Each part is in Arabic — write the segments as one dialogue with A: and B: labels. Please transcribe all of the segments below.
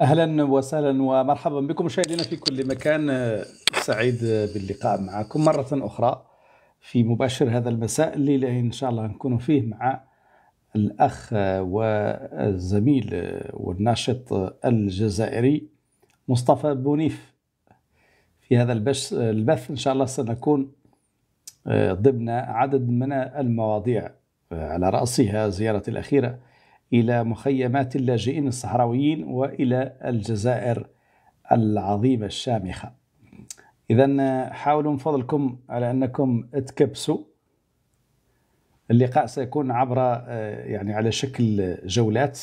A: اهلا وسهلا ومرحبا بكم مشاهدينا في كل مكان آه، سعيد باللقاء معكم مره اخرى في مباشر هذا المساء اللي ان شاء الله نكون فيه مع الاخ والزميل والناشط الجزائري مصطفى بونيف في هذا البث البث ان شاء الله سنكون آه، ضمن عدد من المواضيع آه، على راسها زيارتي الاخيره إلى مخيمات اللاجئين الصحراويين وإلى الجزائر العظيمة الشامخة إذا حاولوا من فضلكم على أنكم تكبسوا اللقاء سيكون عبر آه، يعني على شكل جولات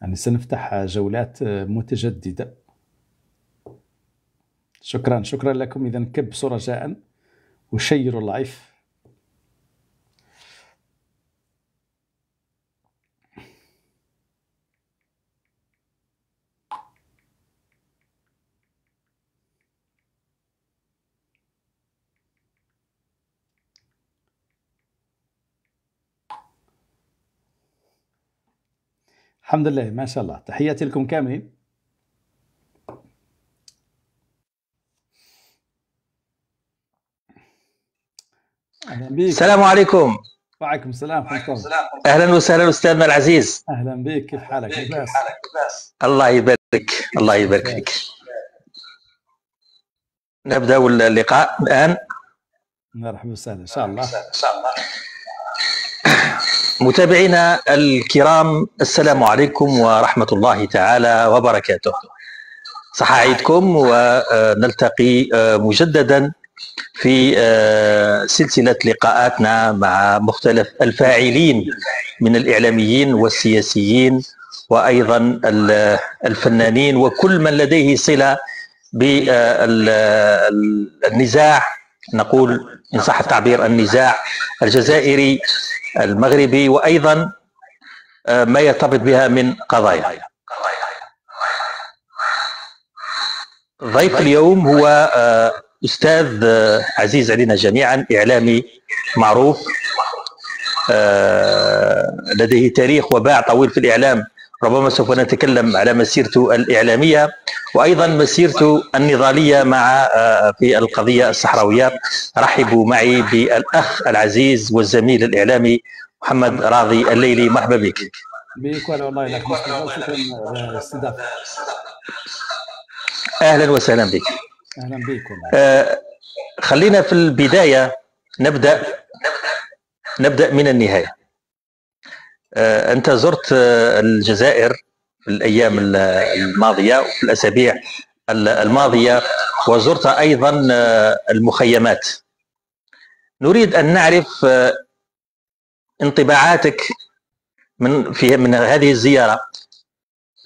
A: يعني سنفتح جولات آه، متجددة شكرا شكرا لكم إذا كبسوا رجاء وشيروا اللايف الحمد لله ما شاء الله تحياتي لكم كاملين
B: اهلا بك السلام عليكم
A: وعليكم السلام ورحمه الله
B: اهلا وسهلا استاذنا العزيز
A: اهلا بك كيف حالك لباس
B: الله يبارك الله يبارك فيك نبدا اللقاء الان
A: مرحبا وسهلا ان شاء الله ان شاء الله
B: متابعينا الكرام السلام عليكم ورحمة الله تعالى وبركاته صح عيدكم ونلتقي آه، مجددا في آه، سلسلة لقاءاتنا مع مختلف الفاعلين من الإعلاميين والسياسيين وأيضا الفنانين وكل من لديه صلة بالنزاع آه، نقول إن صح التعبير النزاع الجزائري المغربي وأيضا آه، ما يرتبط بها من قضايا ضيف اليوم هو آه، أستاذ آه، عزيز علينا جميعا إعلامي معروف لديه تاريخ وباع طويل في الإعلام ربما سوف نتكلم على مسيرته الإعلامية وأيضا مسيرته النضالية مع آه، في القضية الصحراوية رحبوا معي بالأخ العزيز والزميل الإعلامي محمد راضي الليلي مرحبا بك
A: بك والله لك آه،
B: أهلا وسهلا بك أهلا بكم آه، خلينا في البداية نبدأ نبدأ من النهاية آه، انت زرت آه، الجزائر في الايام الماضيه وفي الاسابيع الماضيه وزرت ايضا آه، المخيمات نريد ان نعرف انطباعاتك من في من هذه الزياره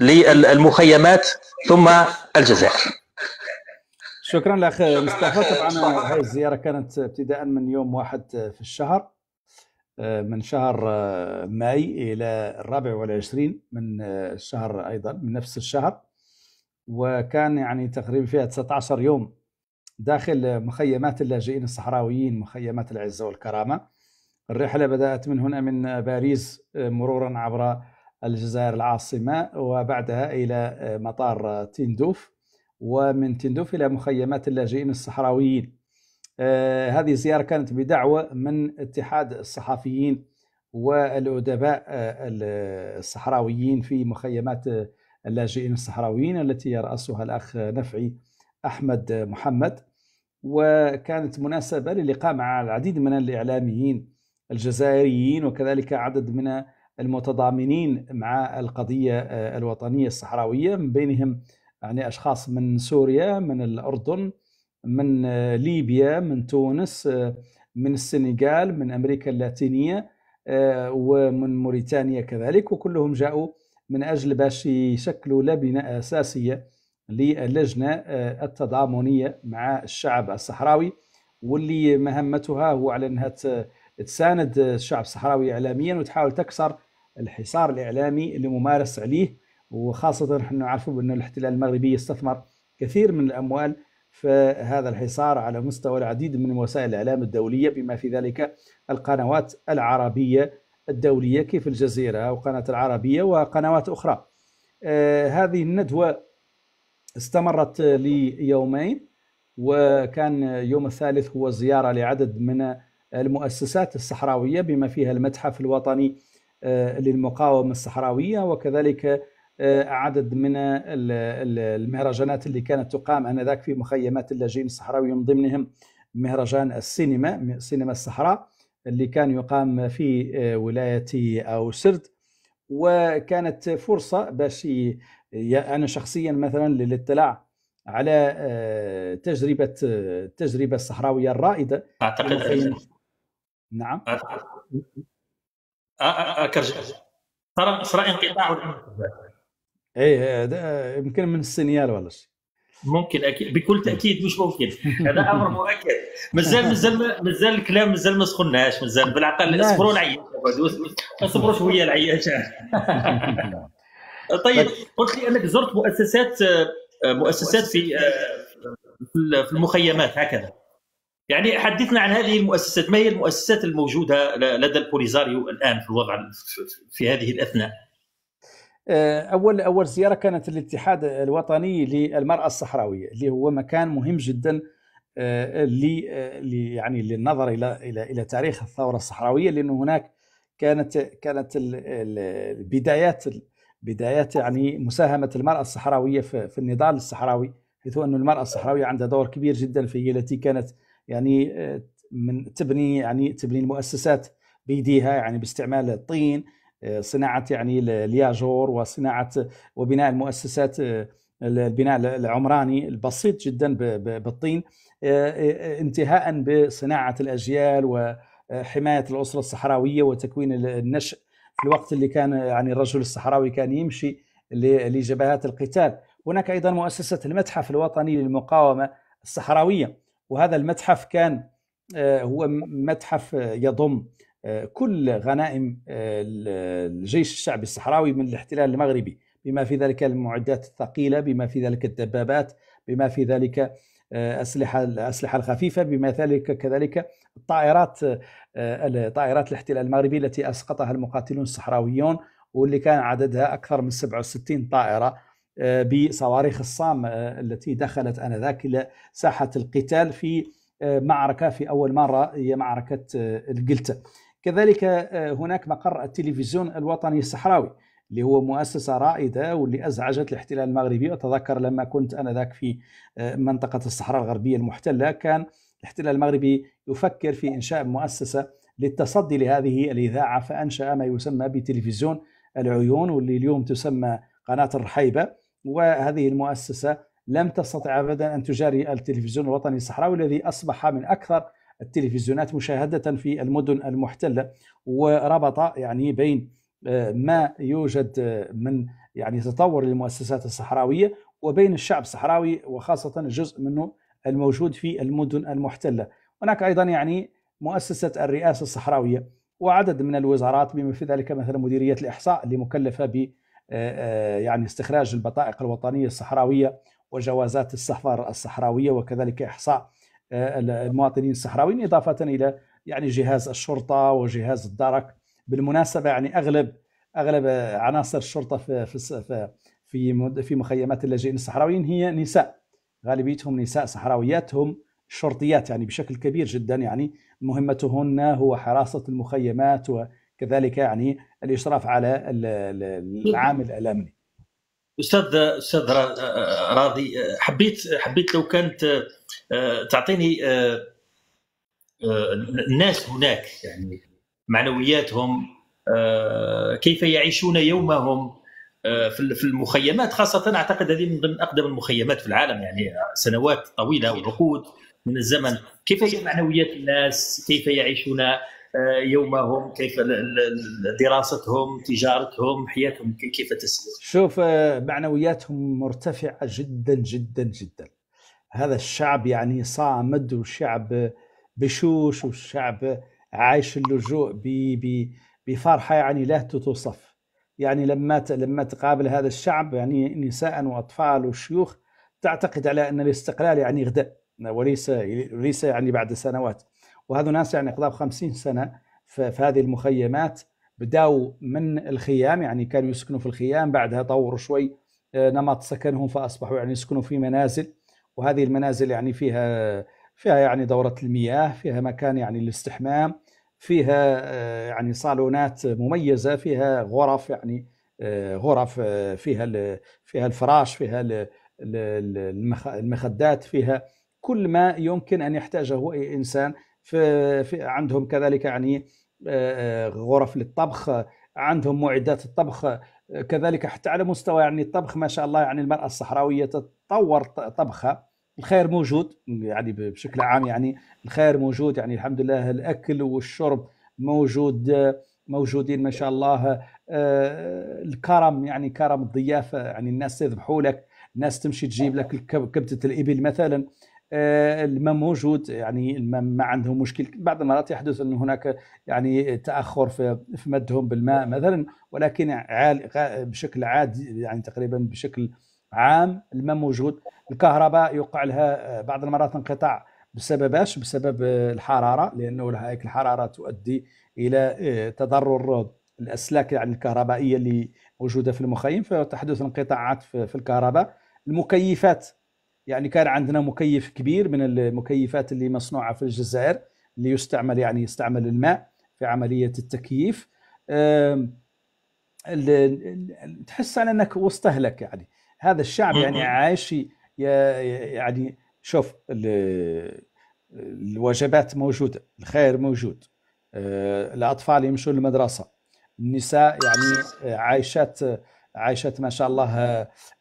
B: للمخيمات ثم الجزائر
A: شكرا لاخ مصطفى طبعا هذه الزياره كانت ابتداء من يوم واحد في الشهر آه، من شهر آه، ماي إلى الرابع والعشرين من آه، الشهر أيضا من نفس الشهر وكان يعني تقريبا فيها 19 يوم داخل مخيمات اللاجئين الصحراويين مخيمات العزة والكرامة الرحلة بدأت من هنا من باريس مرورا عبر الجزائر العاصمة وبعدها إلى مطار تندوف ومن تندوف إلى مخيمات اللاجئين الصحراويين آه، هذه الزيارة كانت بدعوة من اتحاد الصحفيين والأدباء آه، الصحراويين في مخيمات آه، اللاجئين الصحراويين التي يرأسها الأخ نفعي أحمد محمد وكانت مناسبة للقاء مع العديد من الإعلاميين الجزائريين وكذلك عدد من المتضامنين مع القضية الوطنية الصحراوية من بينهم يعني أشخاص من سوريا من الأردن من آه، ليبيا من تونس آه، من السنغال من امريكا اللاتينيه آه، ومن موريتانيا كذلك وكلهم جاءوا من اجل باش يشكلوا لبنه اساسيه للجنه التضامنيه مع الشعب الصحراوي واللي مهمتها هو على انها تساند الشعب الصحراوي اعلاميا وتحاول تكسر الحصار الاعلامي اللي ممارس عليه وخاصه نحن نعرفوا بان الاحتلال المغربي استثمر كثير من الاموال فهذا الحصار على مستوى العديد من وسائل الإعلام الدولية بما في ذلك القنوات العربية الدولية كيف الجزيرة وقناة العربية وقنوات أخرى آه، هذه الندوة استمرت ليومين وكان يوم الثالث هو زيارة لعدد من المؤسسات الصحراوية بما فيها المتحف الوطني آه، للمقاومة الصحراوية وكذلك آه، عدد من المهرجانات اللي كانت تقام انذاك في مخيمات اللاجئين الصحراويين من ضمنهم مهرجان السينما سينما الصحراء اللي كان يقام في آه، ولايه او سرد وكانت فرصه باش انا شخصيا مثلا للاطلاع على آه، تجربه التجربه الصحراويه الرائده اعتقد نعم
B: اكرج صار صار انقطاع
A: اي هذا إيه، يمكن من السينيال ولا شيء ممكن اكيد بكل تاكيد مش ممكن هذا امر مؤكد مازال مازال مازال
B: الكلام مازال ما سخناش مازال بالعقل اصبروا العياشه اصبروا شويه العياشه طيب قلت لي انك زرت مؤسسات آه، مؤسسات في آه، في المخيمات هكذا يعني حدثنا عن هذه المؤسسات ما هي المؤسسات الموجوده لدى البوليزاريو الان في الوضع في هذه الاثناء
A: آه، اول اول زياره كانت الاتحاد الوطني للمراه الصحراويه اللي هو مكان مهم جدا آه، لي آه، يعني للنظر الى الى الى تاريخ الثوره الصحراويه لانه هناك كانت كانت البدايات بدايات يعني مساهمه المراه الصحراويه في النضال الصحراوي حيث ان المراه الصحراويه عندها دور كبير جدا فهي التي كانت يعني من تبني يعني تبني المؤسسات بايديها يعني باستعمال الطين صناعه يعني الياجور وصناعه وبناء المؤسسات آه، البناء العمراني البسيط جدا بالطين آه، آه، انتهاء بصناعه الاجيال وحمايه الاسره الصحراويه وتكوين النشء في الوقت اللي كان يعني الرجل الصحراوي كان يمشي لجبهات القتال هناك ايضا مؤسسه المتحف الوطني للمقاومه الصحراويه وهذا المتحف كان هو متحف يضم كل غنائم آه، الجيش الشعبي الصحراوي من الاحتلال المغربي بما في ذلك المعدات الثقيله بما في ذلك الدبابات بما في ذلك آه، اسلحه الاسلحه الخفيفه بما ذلك كذلك الطائرات آه، طائرات الاحتلال المغربي التي اسقطها المقاتلون الصحراويون واللي كان عددها اكثر من 67 طائره بصواريخ الصام التي دخلت انذاك الى ساحه القتال في معركه في اول مره هي معركه الجلته. كذلك آه، هناك مقر التلفزيون الوطني الصحراوي اللي هو مؤسسة رائدة واللي أزعجت الاحتلال المغربي أتذكر لما كنت أنا ذاك في آه، منطقة الصحراء الغربية المحتلة كان الاحتلال المغربي يفكر في إنشاء مؤسسة للتصدي لهذه الإذاعة فأنشأ ما يسمى بتلفزيون العيون واللي اليوم تسمى قناة الرحيبة وهذه المؤسسة لم تستطع أبدا أن تجاري التلفزيون الوطني الصحراوي الذي أصبح من أكثر التلفزيونات مشاهدة في المدن المحتلة وربط يعني بين آه، ما يوجد آه، من يعني تطور للمؤسسات الصحراوية وبين الشعب الصحراوي وخاصة جزء منه الموجود في المدن المحتلة هناك أيضا يعني مؤسسة الرئاسة الصحراوية وعدد من الوزارات بما في ذلك مثلا مديرية الإحصاء اللي مكلفة ب آه، يعني استخراج البطائق الوطنية الصحراوية وجوازات السفر الصحراوية وكذلك إحصاء آه، المواطنين الصحراويين اضافه الى يعني جهاز الشرطه وجهاز الدرك بالمناسبه يعني اغلب اغلب عناصر الشرطه في في في في مخيمات اللاجئين الصحراويين هي نساء غالبيتهم نساء صحراويات هم شرطيات يعني بشكل كبير جدا يعني مهمتهن هو حراسه المخيمات وكذلك يعني الاشراف على العامل الامني
B: استاذ استاذ راضي حبيت حبيت لو كانت آه، تعطيني آه، آه، الناس هناك يعني معنوياتهم كيف يعيشون يومهم في المخيمات خاصة أعتقد هذه من ضمن أقدم المخيمات في العالم يعني سنوات طويلة وعقود من الزمن كيف هي معنويات الناس كيف يعيشون يومهم كيف دراستهم تجارتهم حياتهم كيف تسير
A: شوف معنوياتهم مرتفعة جدا جدا جدا هذا الشعب يعني صامد وشعب بشوش وشعب عايش اللجوء بفرحه يعني لا تتوصف يعني لما لما تقابل هذا الشعب يعني نساء واطفال وشيوخ تعتقد على ان الاستقلال يعني غدا وليس ليس يعني بعد سنوات وهذا ناس يعني قضاوا 50 سنه في هذه المخيمات بداوا من الخيام يعني كانوا يسكنوا في الخيام بعدها طوروا شوي آه، نمط سكنهم فاصبحوا يعني يسكنوا في منازل وهذه المنازل يعني فيها فيها يعني دورة المياه فيها مكان يعني للاستحمام فيها آه، يعني صالونات مميزة فيها غرف يعني آه، غرف آه، فيها فيها الفراش فيها المخدات فيها كل ما يمكن أن يحتاجه أي إنسان في عندهم كذلك يعني غرف للطبخ عندهم معدات الطبخ كذلك حتى على مستوى يعني الطبخ ما شاء الله يعني المرأة الصحراوية تطور طبخها الخير موجود يعني بشكل عام يعني الخير موجود يعني الحمد لله الاكل والشرب موجود موجودين ما شاء الله آه، الكرم يعني كرم الضيافه يعني الناس تذبحوا لك الناس تمشي تجيب لك كبده الابل مثلا آه، الماء موجود يعني الماء ما عندهم مشكل بعض المرات يحدث ان هناك يعني تاخر في مدهم بالماء مثلا ولكن بشكل عادي يعني تقريبا بشكل عام الماء موجود الكهرباء يوقع لها آه، بعض المرات انقطاع بسبب اش بسبب آه، الحراره لانه هيك الحراره تؤدي الى آه، تضرر الاسلاك يعني الكهربائيه اللي موجوده في المخيم فتحدث انقطاعات في الكهرباء المكيفات يعني كان عندنا مكيف كبير من المكيفات اللي مصنوعه في الجزائر اللي يستعمل يعني يستعمل الماء في عمليه التكييف تحس على انك وسط اهلك يعني هذا الشعب يعني عايش يعني شوف الوجبات موجوده الخير موجود آه، الاطفال يمشون للمدرسه النساء يعني آه، عايشات عايشات ما شاء الله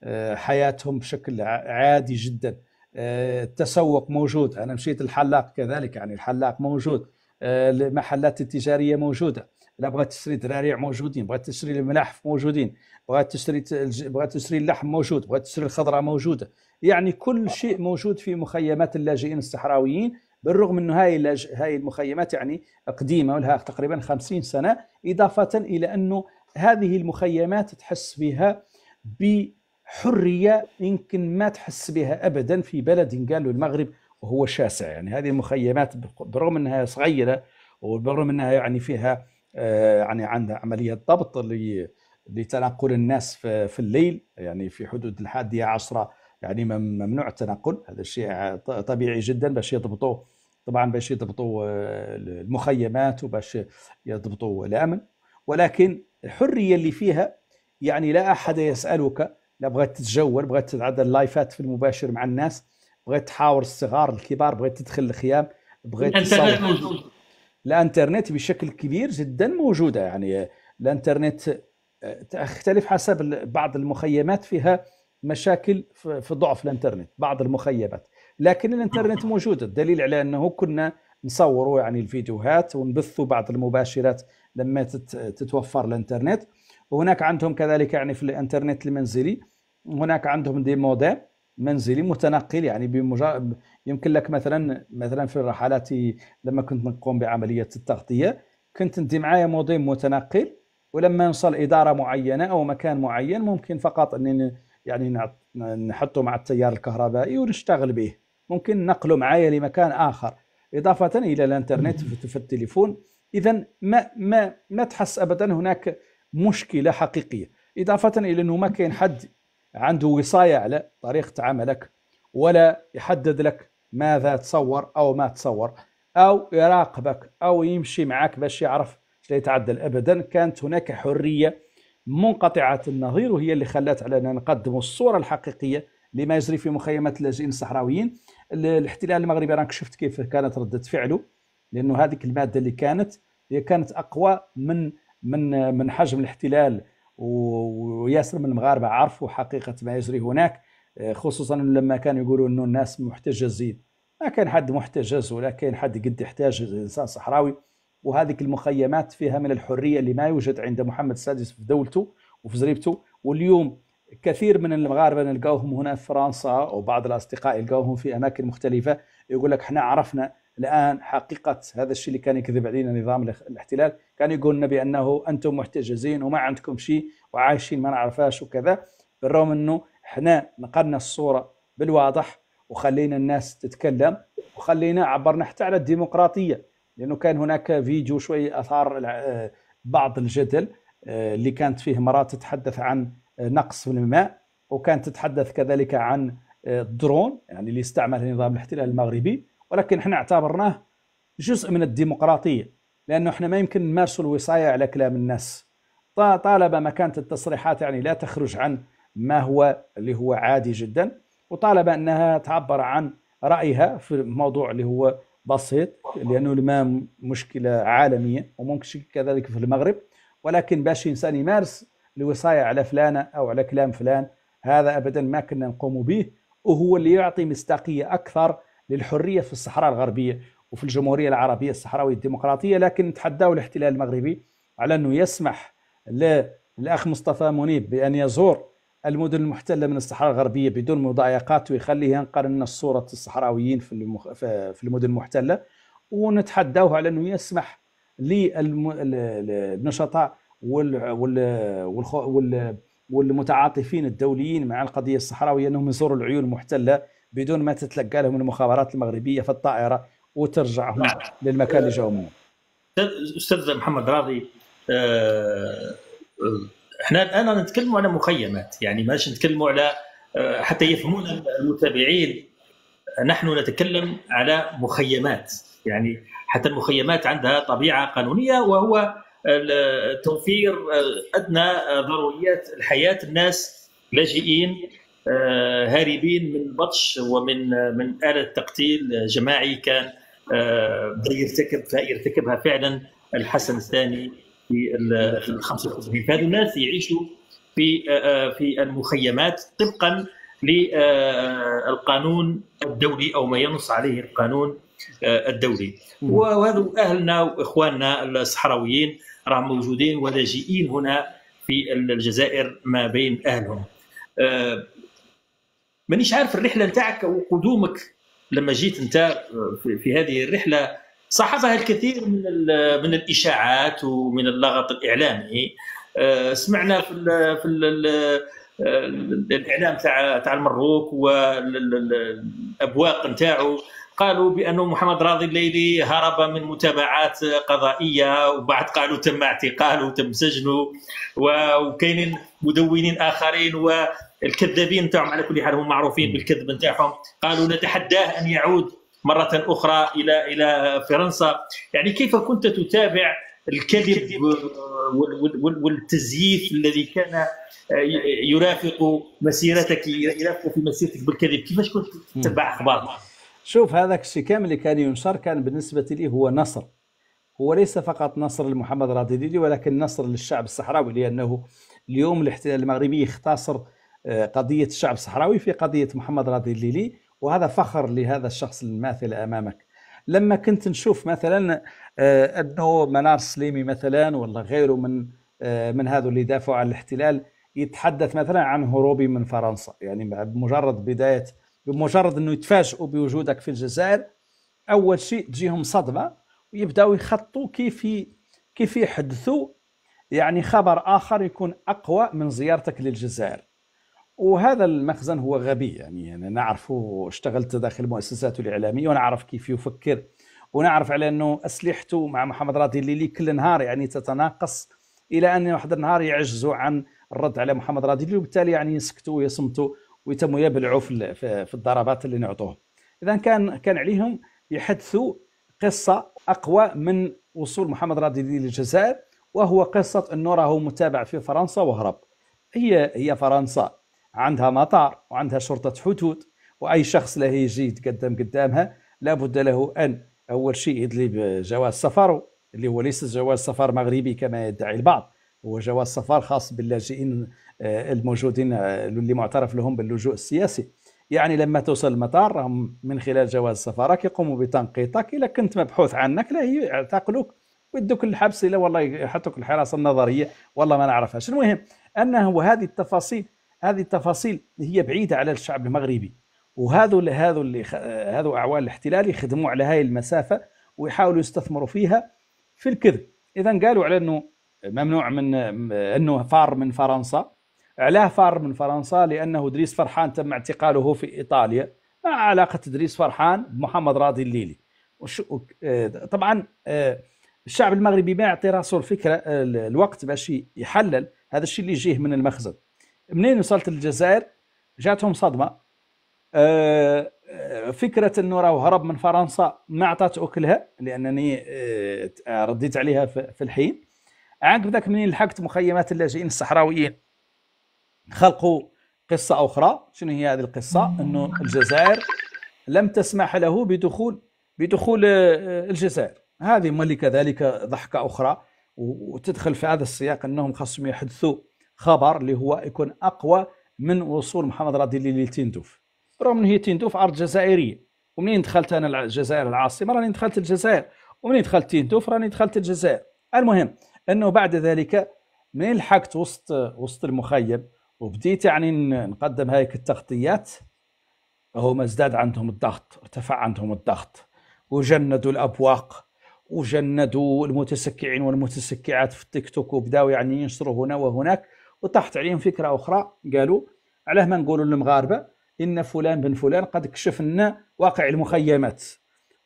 A: آه، حياتهم بشكل عادي جدا التسوق موجود انا مشيت الحلاق كذلك يعني الحلاق موجود المحلات التجاريه موجوده الا بغات تشري دراريع موجودين بغات تشري الملاحف موجودين بغات تشري بغات تشري اللحم موجود بغات تشري الخضره موجوده يعني كل شيء موجود في مخيمات اللاجئين الصحراويين بالرغم انه هاي اللاج... هاي المخيمات يعني قديمه ولها تقريبا 50 سنه اضافه الى انه هذه المخيمات تحس بها بحريه يمكن ما تحس بها ابدا في بلد قالوا المغرب وهو شاسع يعني هذه المخيمات برغم انها صغيره وبرغم انها يعني فيها آه، يعني عندها عمليه ضبط لتنقل الناس في الليل يعني في حدود الحادية عشرة يعني ممنوع التنقل هذا الشيء طبيعي جدا باش يضبطوا طبعا باش يضبطوا آه، المخيمات وباش يضبطوا الامن ولكن الحريه اللي فيها يعني لا احد يسالك لا بغيت تتجول بغيت تتعدى اللايفات في المباشر مع الناس بغيت تحاور الصغار الكبار بغيت تدخل الخيام بغيت انت موجود الانترنت بشكل كبير جدا موجوده يعني الانترنت آه، تختلف حسب بعض المخيمات فيها مشاكل في ضعف الانترنت بعض المخيمات لكن الانترنت موجود الدليل على انه كنا نصوروا يعني الفيديوهات ونبثوا بعض المباشرات لما تتوفر الانترنت وهناك عندهم كذلك يعني في الانترنت المنزلي هناك عندهم دي موديم منزلي متنقل يعني بمجرد يمكن لك مثلا مثلا في الرحلات لما كنت نقوم بعمليه التغطيه كنت انت معايا مضيم متنقل ولما نوصل اداره معينه او مكان معين ممكن فقط اني يعني نحطه مع التيار الكهربائي ونشتغل به ممكن نقله معايا لمكان اخر اضافه الى الانترنت في التليفون اذا ما ما ما تحس ابدا هناك مشكله حقيقيه اضافه الى انه ما كاين حد عنده وصايه على طريقه عملك ولا يحدد لك ماذا تصور أو ما تصور أو يراقبك أو يمشي معك باش يعرف لا يتعدل أبدا كانت هناك حرية منقطعة النظير وهي اللي خلات علينا نقدم الصورة الحقيقية لما يجري في مخيمات اللاجئين الصحراويين الاحتلال المغربي راك شفت كيف كانت ردة فعله لأنه هذيك المادة اللي كانت هي كانت أقوى من من من حجم الاحتلال وياسر من المغاربة عرفوا حقيقة ما يجري هناك خصوصا لما كانوا يقولوا انه الناس محتجزين ما كان حد محتجز ولا كان حد قد يحتاج انسان صحراوي وهذه المخيمات فيها من الحريه اللي ما يوجد عند محمد السادس في دولته وفي زريبته واليوم كثير من المغاربه نلقاهم هنا في فرنسا وبعض الاصدقاء يلقاهم في اماكن مختلفه يقول لك احنا عرفنا الان حقيقه هذا الشيء اللي كان يكذب علينا نظام الاحتلال كان يقول لنا بانه انتم محتجزين وما عندكم شيء وعايشين ما نعرفاش وكذا بالرغم انه احنا نقلنا الصوره بالواضح وخلينا الناس تتكلم وخلينا عبرنا حتى على الديمقراطيه لانه كان هناك فيديو شوي اثار آه، بعض الجدل آه، اللي كانت فيه مراه تتحدث عن آه، نقص في الماء وكانت تتحدث كذلك عن الدرون يعني اللي استعمله نظام الاحتلال المغربي ولكن احنا اعتبرناه جزء من الديمقراطيه لانه احنا ما يمكن نمارسوا الوصايه على كلام الناس طالما ما كانت التصريحات يعني لا تخرج عن ما هو اللي هو عادي جدا وطالب أنها تعبر عن رأيها في موضوع اللي هو بسيط لأنه ما مشكلة عالمية وممكن كذلك في المغرب ولكن باش انسان يمارس الوصاية على فلانة أو على كلام فلان هذا أبدا ما كنا نقوم به وهو اللي يعطي مصداقية أكثر للحرية في الصحراء الغربية وفي الجمهورية العربية الصحراوية الديمقراطية لكن نتحداو الاحتلال المغربي على أنه يسمح للأخ مصطفى منيب بأن يزور المدن المحتله من الصحراء الغربيه بدون مضايقات ويخليه ينقرن الصوره الصحراويين في المخ... في المدن المحتله ونتحداه على انه يسمح للنشطاء وال... وال... وال... وال... والمتعاطفين الدوليين مع القضيه الصحراويه انهم يزوروا العيون المحتله بدون ما تتلقى لهم المخابرات المغربيه في الطائره وترجعهم نعم. للمكان اللي جاوا منه.
B: استاذ محمد راضي أه... احنا الان نتكلم على مخيمات يعني ماشي نتكلم على آه، حتى يفهمون المتابعين نحن نتكلم على مخيمات يعني حتى المخيمات عندها طبيعه قانونيه وهو توفير آه، ادنى آه، ضروريات الحياه الناس لاجئين هاربين من بطش ومن من اله تقتيل جماعي كان يرتكب فيرتكبها فعلا الحسن الثاني في ال 85 فهذا الناس يعيشوا في آه، آه، في المخيمات طبقا للقانون آه، الدولي او ما ينص عليه القانون الدولي وهذو اهلنا واخواننا الصحراويين راهم موجودين ولاجئين هنا في الجزائر ما بين اهلهم مانيش عارف الرحله نتاعك وقدومك لما جيت انت في هذه الرحله صاحبها الكثير من من الاشاعات ومن اللغط الاعلامي آه، سمعنا في الـ في الـ الاعلام تاع تاع المروك والابواق نتاعو قالوا بانه محمد راضي الليلي هرب من متابعات قضائيه وبعد قالوا تم اعتقاله وتم سجنه وكاينين مدونين اخرين والكذابين نتاعهم على كل حال هم معروفين بالكذب نتاعهم قالوا نتحداه ان يعود مره اخرى الى الى فرنسا يعني كيف كنت تتابع الكذب والتزييف الذي كان
A: يرافق مسيرتك يرافق في مسيرتك بالكذب كيفاش كنت تتبع اخبار شوف هذاك الشيء كامل اللي كان ينشر كان بالنسبه لي هو نصر هو ليس فقط نصر لمحمد راضي ولكن نصر للشعب الصحراوي لانه اليوم الاحتلال المغربي يختصر آه، قضيه الشعب الصحراوي في قضيه محمد راضي الليلي وهذا فخر لهذا الشخص الماثل امامك لما كنت نشوف مثلا آه، انه منار السليمي مثلا ولا غيره من آه، من هذو اللي دافعوا عن الاحتلال يتحدث مثلا عن هروبي من فرنسا يعني بمجرد بدايه بمجرد انه يتفاجئوا بوجودك في الجزائر اول شيء تجيهم صدمه ويبداوا يخطوا كيف كيف يحدثوا يعني خبر اخر يكون اقوى من زيارتك للجزائر وهذا المخزن هو غبي يعني انا نعرفه اشتغلت داخل مؤسساته الاعلاميه ونعرف كيف يفكر ونعرف على انه اسلحته مع محمد راضي الليلي كل نهار يعني تتناقص الى ان واحد النهار يعجزوا عن الرد على محمد راضي الليلي وبالتالي يعني يسكتوا ويصمتوا ويتموا يبلعوا في في الضربات اللي نعطوه اذا كان كان عليهم يحدثوا قصه اقوى من وصول محمد راضي الليلي للجزائر وهو قصه انه راهو متابع في فرنسا وهرب هي هي فرنسا عندها مطار وعندها شرطة حدود وأي شخص له يجي يتقدم قدامها لابد له أن أول شيء يدلي بجواز سفره اللي هو ليس جواز سفر مغربي كما يدعي البعض هو جواز سفر خاص باللاجئين آه، الموجودين آه، اللي معترف لهم باللجوء السياسي يعني لما توصل المطار هم من خلال جواز سفرك يقوموا بتنقيطك إذا كنت مبحوث عنك لا يعتقلوك ويدوك الحبس الا والله يحطوك الحراسه النظريه والله ما نعرفهاش المهم انه هذه التفاصيل هذه التفاصيل هي بعيدة على الشعب المغربي وهذا هذو اللي هذو أعوان الاحتلال يخدموا على هاي المسافة ويحاولوا يستثمروا فيها في الكذب إذا قالوا على أنه ممنوع من أنه فار من فرنسا علاه فار من فرنسا لأنه إدريس فرحان تم اعتقاله في إيطاليا ما علاقة إدريس فرحان بمحمد راضي الليلي طبعا الشعب المغربي ما يعطي راسه الفكرة الوقت باش يحلل هذا الشيء اللي يجيه من المخزن منين وصلت للجزائر جاتهم صدمه أه، أه، فكره انه راه هرب من فرنسا ما عطات اكلها لانني أه، رديت عليها في الحين عاد ذاك منين لحقت مخيمات اللاجئين الصحراويين خلقوا قصه اخرى شنو هي هذه القصه انه الجزائر لم تسمح له بدخول بدخول الجزائر هذه ملي كذلك ضحكه اخرى وتدخل في هذا السياق انهم خاصهم يحدثوا خبر اللي هو يكون اقوى من وصول محمد راديلي لتندوف رغم ان هي تندوف ارض جزائريه ومنين دخلت انا الجزائر العاصمه راني دخلت الجزائر ومنين دخلت تندوف راني دخلت الجزائر المهم انه بعد ذلك منين لحقت وسط وسط المخيم وبديت يعني نقدم هيك التغطيات هما ازداد عندهم الضغط ارتفع عندهم الضغط وجندوا الابواق وجندوا المتسكعين والمتسكعات في التيك توك وبداوا يعني ينشروا هنا وهناك وطاحت عليهم فكره اخرى قالوا علاه ما نقولوا للمغاربه ان فلان بن فلان قد كشف لنا واقع المخيمات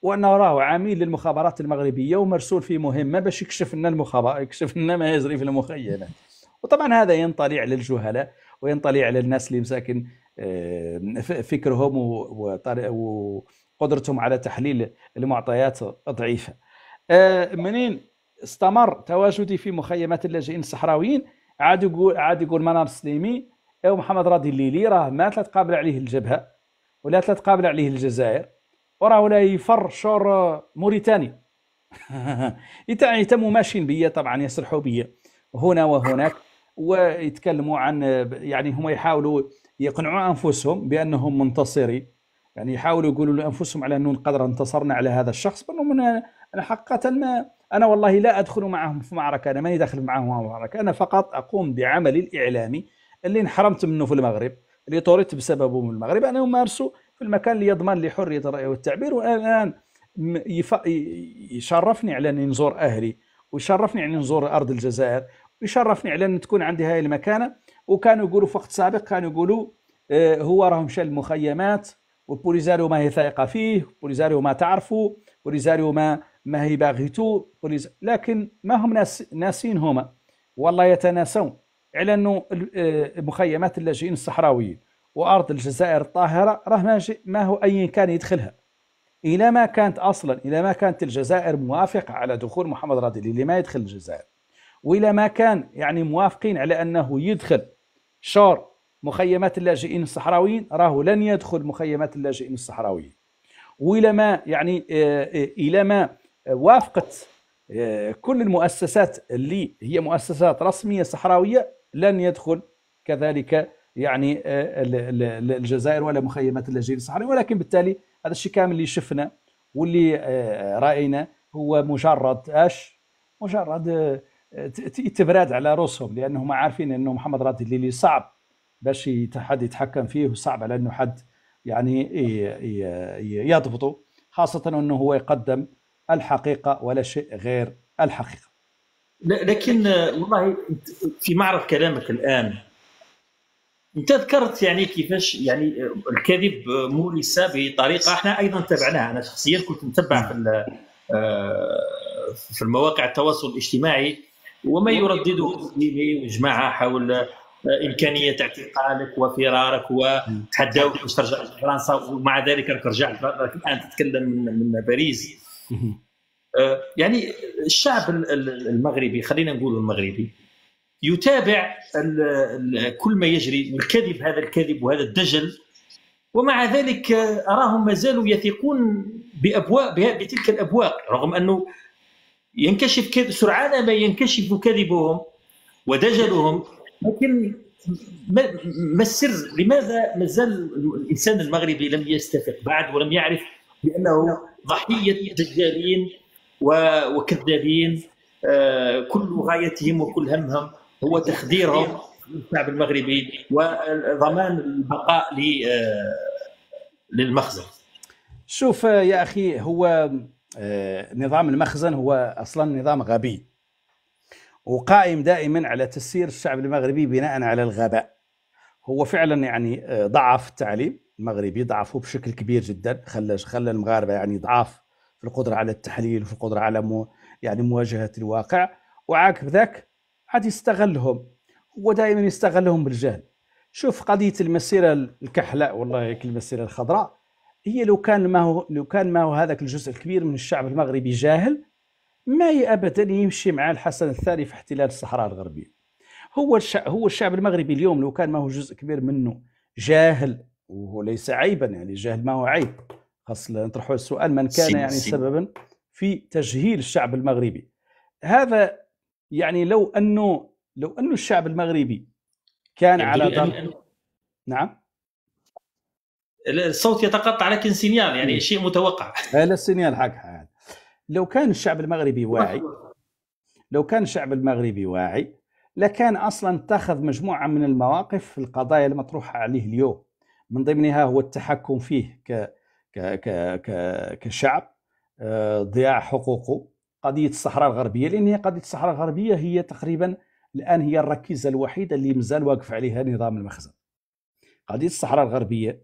A: وانه راه عميل للمخابرات المغربيه ومرسول في مهمه باش يكشف لنا المخابرات يكشف لنا ما يجري في المخيمات وطبعا هذا ينطلي على الجهلاء وينطلي على الناس اللي مساكن آه، فكرهم وقدرتهم على تحليل المعطيات ضعيفه آه، منين استمر تواجدي في مخيمات اللاجئين الصحراويين عاد يقول عاد يقول منار السليمي او محمد راضي الليلي راه ما تقابل عليه الجبهه ولا تقابل عليه الجزائر وراه ولا يفر شور موريتانيا يتموا ماشيين بيا طبعا يسرحوا بيا هنا وهناك ويتكلموا عن يعني هم يحاولوا يقنعوا انفسهم بانهم منتصرين يعني يحاولوا يقولوا لانفسهم على انه قدر انتصرنا على هذا الشخص انا حقيقه ما أنا والله لا أدخل معهم في معركة أنا ماني داخل معهم في معركة أنا فقط أقوم بعملي الإعلامي اللي انحرمت منه في المغرب اللي طردت بسببه من المغرب أنا أمارسه في المكان اللي يضمن لي حرية الرأي والتعبير وانا يف... يشرفني على أني نزور أهلي ويشرفني على أني نزور أرض الجزائر ويشرفني على أن تكون عندي هاي المكانة وكانوا يقولوا في وقت سابق كانوا يقولوا آه، هو راهم مشى المخيمات وبوليزاريو ما هي ثائقة فيه بوليزاريو ما تعرفه بوليزاريو ما ما هي باغيتو لكن ما هم ناس ناسين هما والله يتناسون على انه آه، مخيمات اللاجئين الصحراويين وارض الجزائر الطاهره راه ما هو اي كان يدخلها الى ما كانت اصلا الى ما كانت الجزائر موافقه على دخول محمد اللي لما يدخل الجزائر والى ما كان يعني موافقين على انه يدخل شور مخيمات اللاجئين الصحراويين راهو لن يدخل مخيمات اللاجئين الصحراويين والى ما يعني آه، آه، الى ما وافقت آه، كل المؤسسات اللي هي مؤسسات رسمية صحراوية لن يدخل كذلك يعني آه، الجزائر ولا مخيمات اللاجئين الصحراوي ولكن بالتالي هذا الشيء كامل اللي شفنا واللي آه، رايناه هو مجرد اش مجرد تبراد على روسهم لانهم عارفين انه محمد راضي الليلي صعب باش حد يتحكم فيه وصعب على انه حد يعني يضبطه خاصه انه هو يقدم الحقيقه ولا شيء غير الحقيقه
B: لكن والله في معرض كلامك الان انت ذكرت يعني كيفاش يعني الكذب مورس بطريقه احنا ايضا تبعناها انا شخصيا كنت نتبع في آه، في المواقع التواصل الاجتماعي وما يردده جماعه حول آه، امكانيه اعتقالك وفرارك وتحداوك باش ترجع لفرنسا ومع ذلك رجعت الان تتكلم من باريس آه، يعني الشعب المغربي خلينا نقول المغربي يتابع كل ما يجري والكذب هذا الكذب وهذا الدجل ومع ذلك آه، اراهم ما زالوا يثقون بابواق بتلك الابواق رغم انه ينكشف سرعان ما ينكشف كذبهم ودجلهم لكن ما السر؟ لماذا ما زال الانسان المغربي لم يستفق بعد ولم يعرف بانه ضحيه دجالين وكذابين آه، كل غايتهم وكل همهم هو تخديرهم للشعب المغربي وضمان البقاء آه، للمخزن
A: شوف آه، يا اخي هو نظام المخزن هو اصلا نظام غبي وقائم دائما على تسيير الشعب المغربي بناء على الغباء هو فعلا يعني ضعف التعليم المغربي ضعفوا بشكل كبير جدا خلى خلى المغاربه يعني ضعاف في القدره على التحليل وفي القدره على مو يعني مواجهه الواقع وعاقب ذاك عاد يستغلهم هو دائما يستغلهم بالجهل شوف قضيه المسيره الكحلاء والله هيك المسيره الخضراء هي لو كان ما هو لو كان ما هو هذاك الجزء الكبير من الشعب المغربي جاهل ما ابدا يمشي مع الحسن الثاني في احتلال الصحراء الغربيه هو الشعب هو الشعب المغربي اليوم لو كان ما هو جزء كبير منه جاهل وهو ليس عيبا يعني الجهل ما هو عيب خاصة نطرحوا السؤال من كان يعني سببا في تجهيل الشعب المغربي هذا يعني لو انه لو انه الشعب المغربي كان يعني على ضرب نعم
B: الصوت يتقطع لكن سينيال يعني شيء متوقع
A: لا السينيال حق حال. لو كان الشعب المغربي واعي لو كان الشعب المغربي واعي لكان اصلا اتخذ مجموعه من المواقف في القضايا المطروحه عليه اليوم من ضمنها هو التحكم فيه ك كشعب آه، ضياع حقوقه قضية الصحراء الغربية لأن هي قضية الصحراء الغربية هي تقريبا الآن هي الركيزة الوحيدة اللي مازال واقف عليها نظام المخزن قضية الصحراء الغربية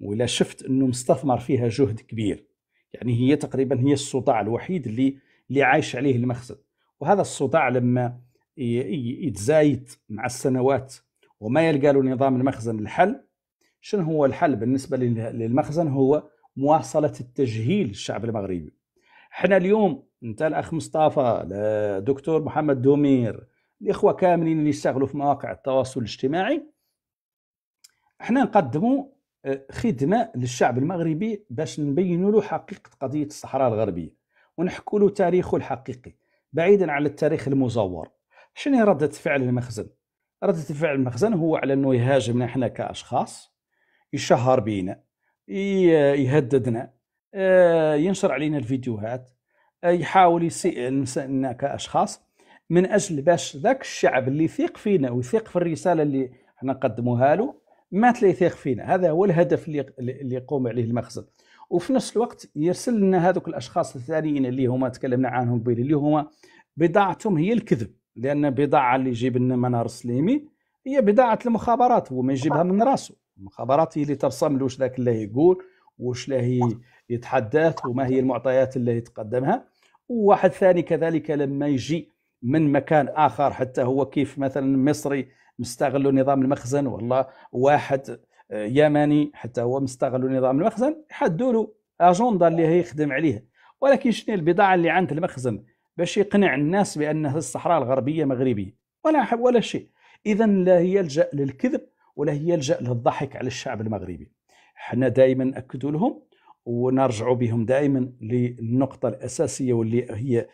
A: ولا شفت أنه مستثمر فيها جهد كبير يعني هي تقريبا هي الصداع الوحيد اللي اللي عايش عليه المخزن وهذا الصداع لما يتزايد مع السنوات وما يلقى له نظام المخزن الحل شنو هو الحل بالنسبه للمخزن هو مواصله التجهيل الشعب المغربي احنا اليوم انت الاخ مصطفى الدكتور محمد دومير الاخوه كاملين اللي يشتغلوا في مواقع التواصل الاجتماعي احنا نقدموا آه، خدمه للشعب المغربي باش نبينوا له حقيقه قضيه الصحراء الغربيه ونحكوا له تاريخه الحقيقي بعيدا عن التاريخ المزور شنو ردة فعل المخزن ردة فعل المخزن هو على انه يهاجمنا احنا كاشخاص يشهر بينا يهددنا آه، ينشر علينا الفيديوهات آه، يحاول يسيء لنا كاشخاص من اجل باش ذاك الشعب اللي يثيق فينا ويثيق في الرساله اللي احنا نقدموها له ما تلا يثيق فينا هذا هو الهدف اللي اللي يقوم عليه المخزن وفي نفس الوقت يرسل لنا هذوك الاشخاص الثانيين اللي هما تكلمنا عنهم قبيل اللي هما بضاعتهم هي الكذب لان بضاعه اللي يجيب لنا منار سليمي هي بضاعه المخابرات وما يجيبها من راسه المخابرات هي اللي ترسم له واش ذاك اللي يقول واش اللي يتحدث وما هي المعطيات اللي يتقدمها وواحد ثاني كذلك لما يجي من مكان اخر حتى هو كيف مثلا مصري مستغلوا نظام المخزن والله واحد آه، يمني حتى هو مستغلوا نظام المخزن يحدوا له اجنده اللي هي يخدم عليها ولكن شنو البضاعه اللي عند المخزن باش يقنع الناس بأن الصحراء الغربيه مغربيه ولا ولا شيء اذا لا يلجا للكذب ولا هي يلجأ للضحك على الشعب المغربي حنا دائما نأكدوا لهم ونرجع بهم دائما للنقطة الأساسية واللي هي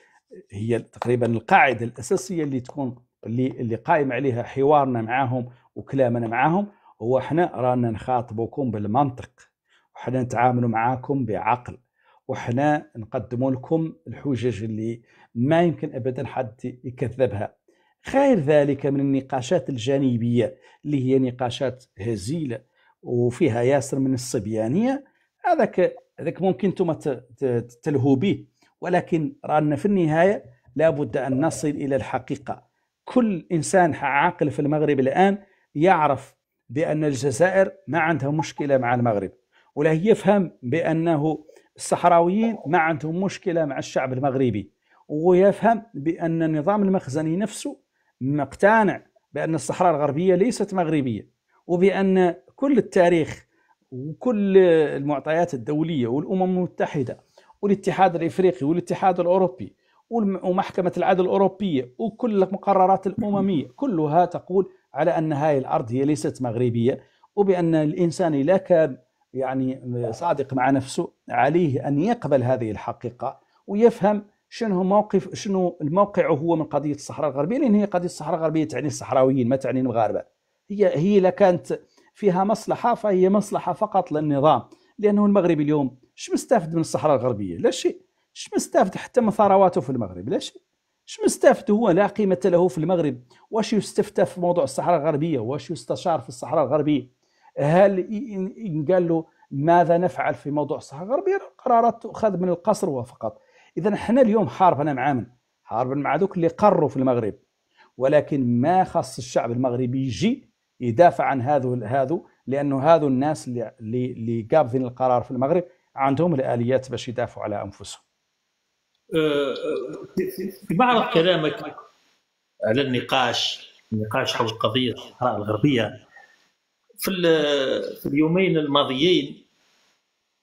A: هي تقريبا القاعدة الأساسية اللي تكون اللي اللي قائم عليها حوارنا معاهم وكلامنا معاهم هو حنا رانا نخاطبوكم بالمنطق وحنا نتعاملوا معاكم بعقل وحنا نقدموا لكم الحجج اللي ما يمكن ابدا حد يكذبها غير ذلك من النقاشات الجانبية اللي هي نقاشات هزيلة وفيها ياسر من الصبيانية هذاك هذاك ممكن انتم تلهوا به ولكن رانا في النهاية لابد أن نصل إلى الحقيقة كل إنسان عاقل في المغرب الآن يعرف بأن الجزائر ما عندها مشكلة مع المغرب ولا يفهم بأنه الصحراويين ما عندهم مشكلة مع الشعب المغربي ويفهم بأن النظام المخزني نفسه مقتنع بأن الصحراء الغربية ليست مغربية وبأن كل التاريخ وكل المعطيات الدولية والأمم المتحدة والاتحاد الإفريقي والاتحاد الأوروبي ومحكمة العدل الأوروبية وكل المقررات الأممية كلها تقول على أن هذه الأرض هي ليست مغربية وبأن الإنسان إذا كان يعني صادق مع نفسه عليه أن يقبل هذه الحقيقة ويفهم شنو موقف شنو الموقع هو من قضيه الصحراء الغربيه لان هي قضيه الصحراء الغربيه تعني الصحراويين ما تعني المغاربه هي هي لا كانت فيها مصلحه فهي مصلحه فقط للنظام لانه المغرب اليوم اش مستافد من الصحراء الغربيه لا شيء اش مستافد حتى من ثرواته في المغرب لا شيء اش مستافد هو لا قيمه له في المغرب واش يستفتى في موضوع الصحراء الغربيه واش يستشار في الصحراء الغربيه هل قال له ماذا نفعل في موضوع الصحراء الغربيه قرارات تؤخذ من القصر وفقط اذا حنا اليوم حاربنا مع من؟ حاربنا مع ذوك اللي قروا في المغرب ولكن ما خص الشعب المغربي يجي يدافع عن هذو هذو لانه هذو الناس اللي اللي قابضين القرار في المغرب عندهم الاليات باش يدافعوا على انفسهم.
B: بمعنى أه، أه، كلامك على النقاش النقاش حول قضيه الصحراء الغربيه في في اليومين الماضيين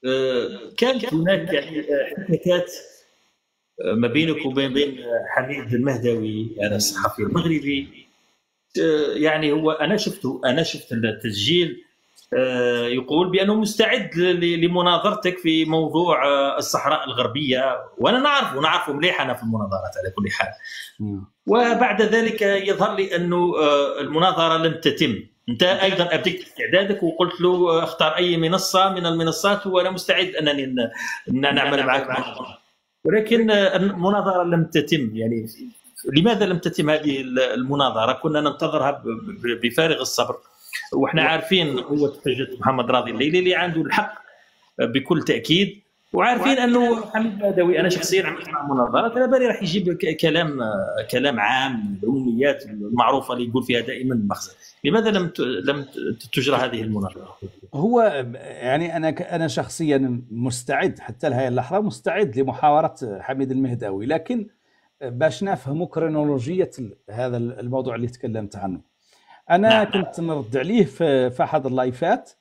B: أه، كانت هناك يعني حكايات ما بينك وبين بين حميد المهدوي هذا الصحفي المغربي آه، يعني هو انا شفته انا شفت التسجيل آه، يقول بانه مستعد لمناظرتك في موضوع آه، الصحراء الغربيه وانا نعرفه نعرفه مليح انا في المناظرات على كل حال وبعد ذلك يظهر لي انه المناظره لم تتم انت ايضا ابديت استعدادك وقلت له اختار اي منصه من المنصات وانا مستعد انني نعمل معك مناظره ولكن المناظره لم تتم يعني لماذا لم تتم هذه المناظره؟ كنا ننتظرها بفارغ الصبر وحنا عارفين قوه حجه محمد راضي الليلي اللي عنده الحق بكل تاكيد وعارفين انه حميد بدوي انا شخصيا عملت معه مناظرات على بالي راح يجيب كلام آه، كلام عام الامنيات المعروفه اللي يقول فيها دائما المخزن لماذا لم لم تجرى هذه المناظره؟
A: هو يعني انا انا شخصيا مستعد حتى لهذه اللحظه مستعد لمحاوره حميد المهداوي لكن باش نفهموا كرونولوجيه هذا الموضوع اللي تكلمت عنه انا نعم. كنت نرد عليه في احد اللايفات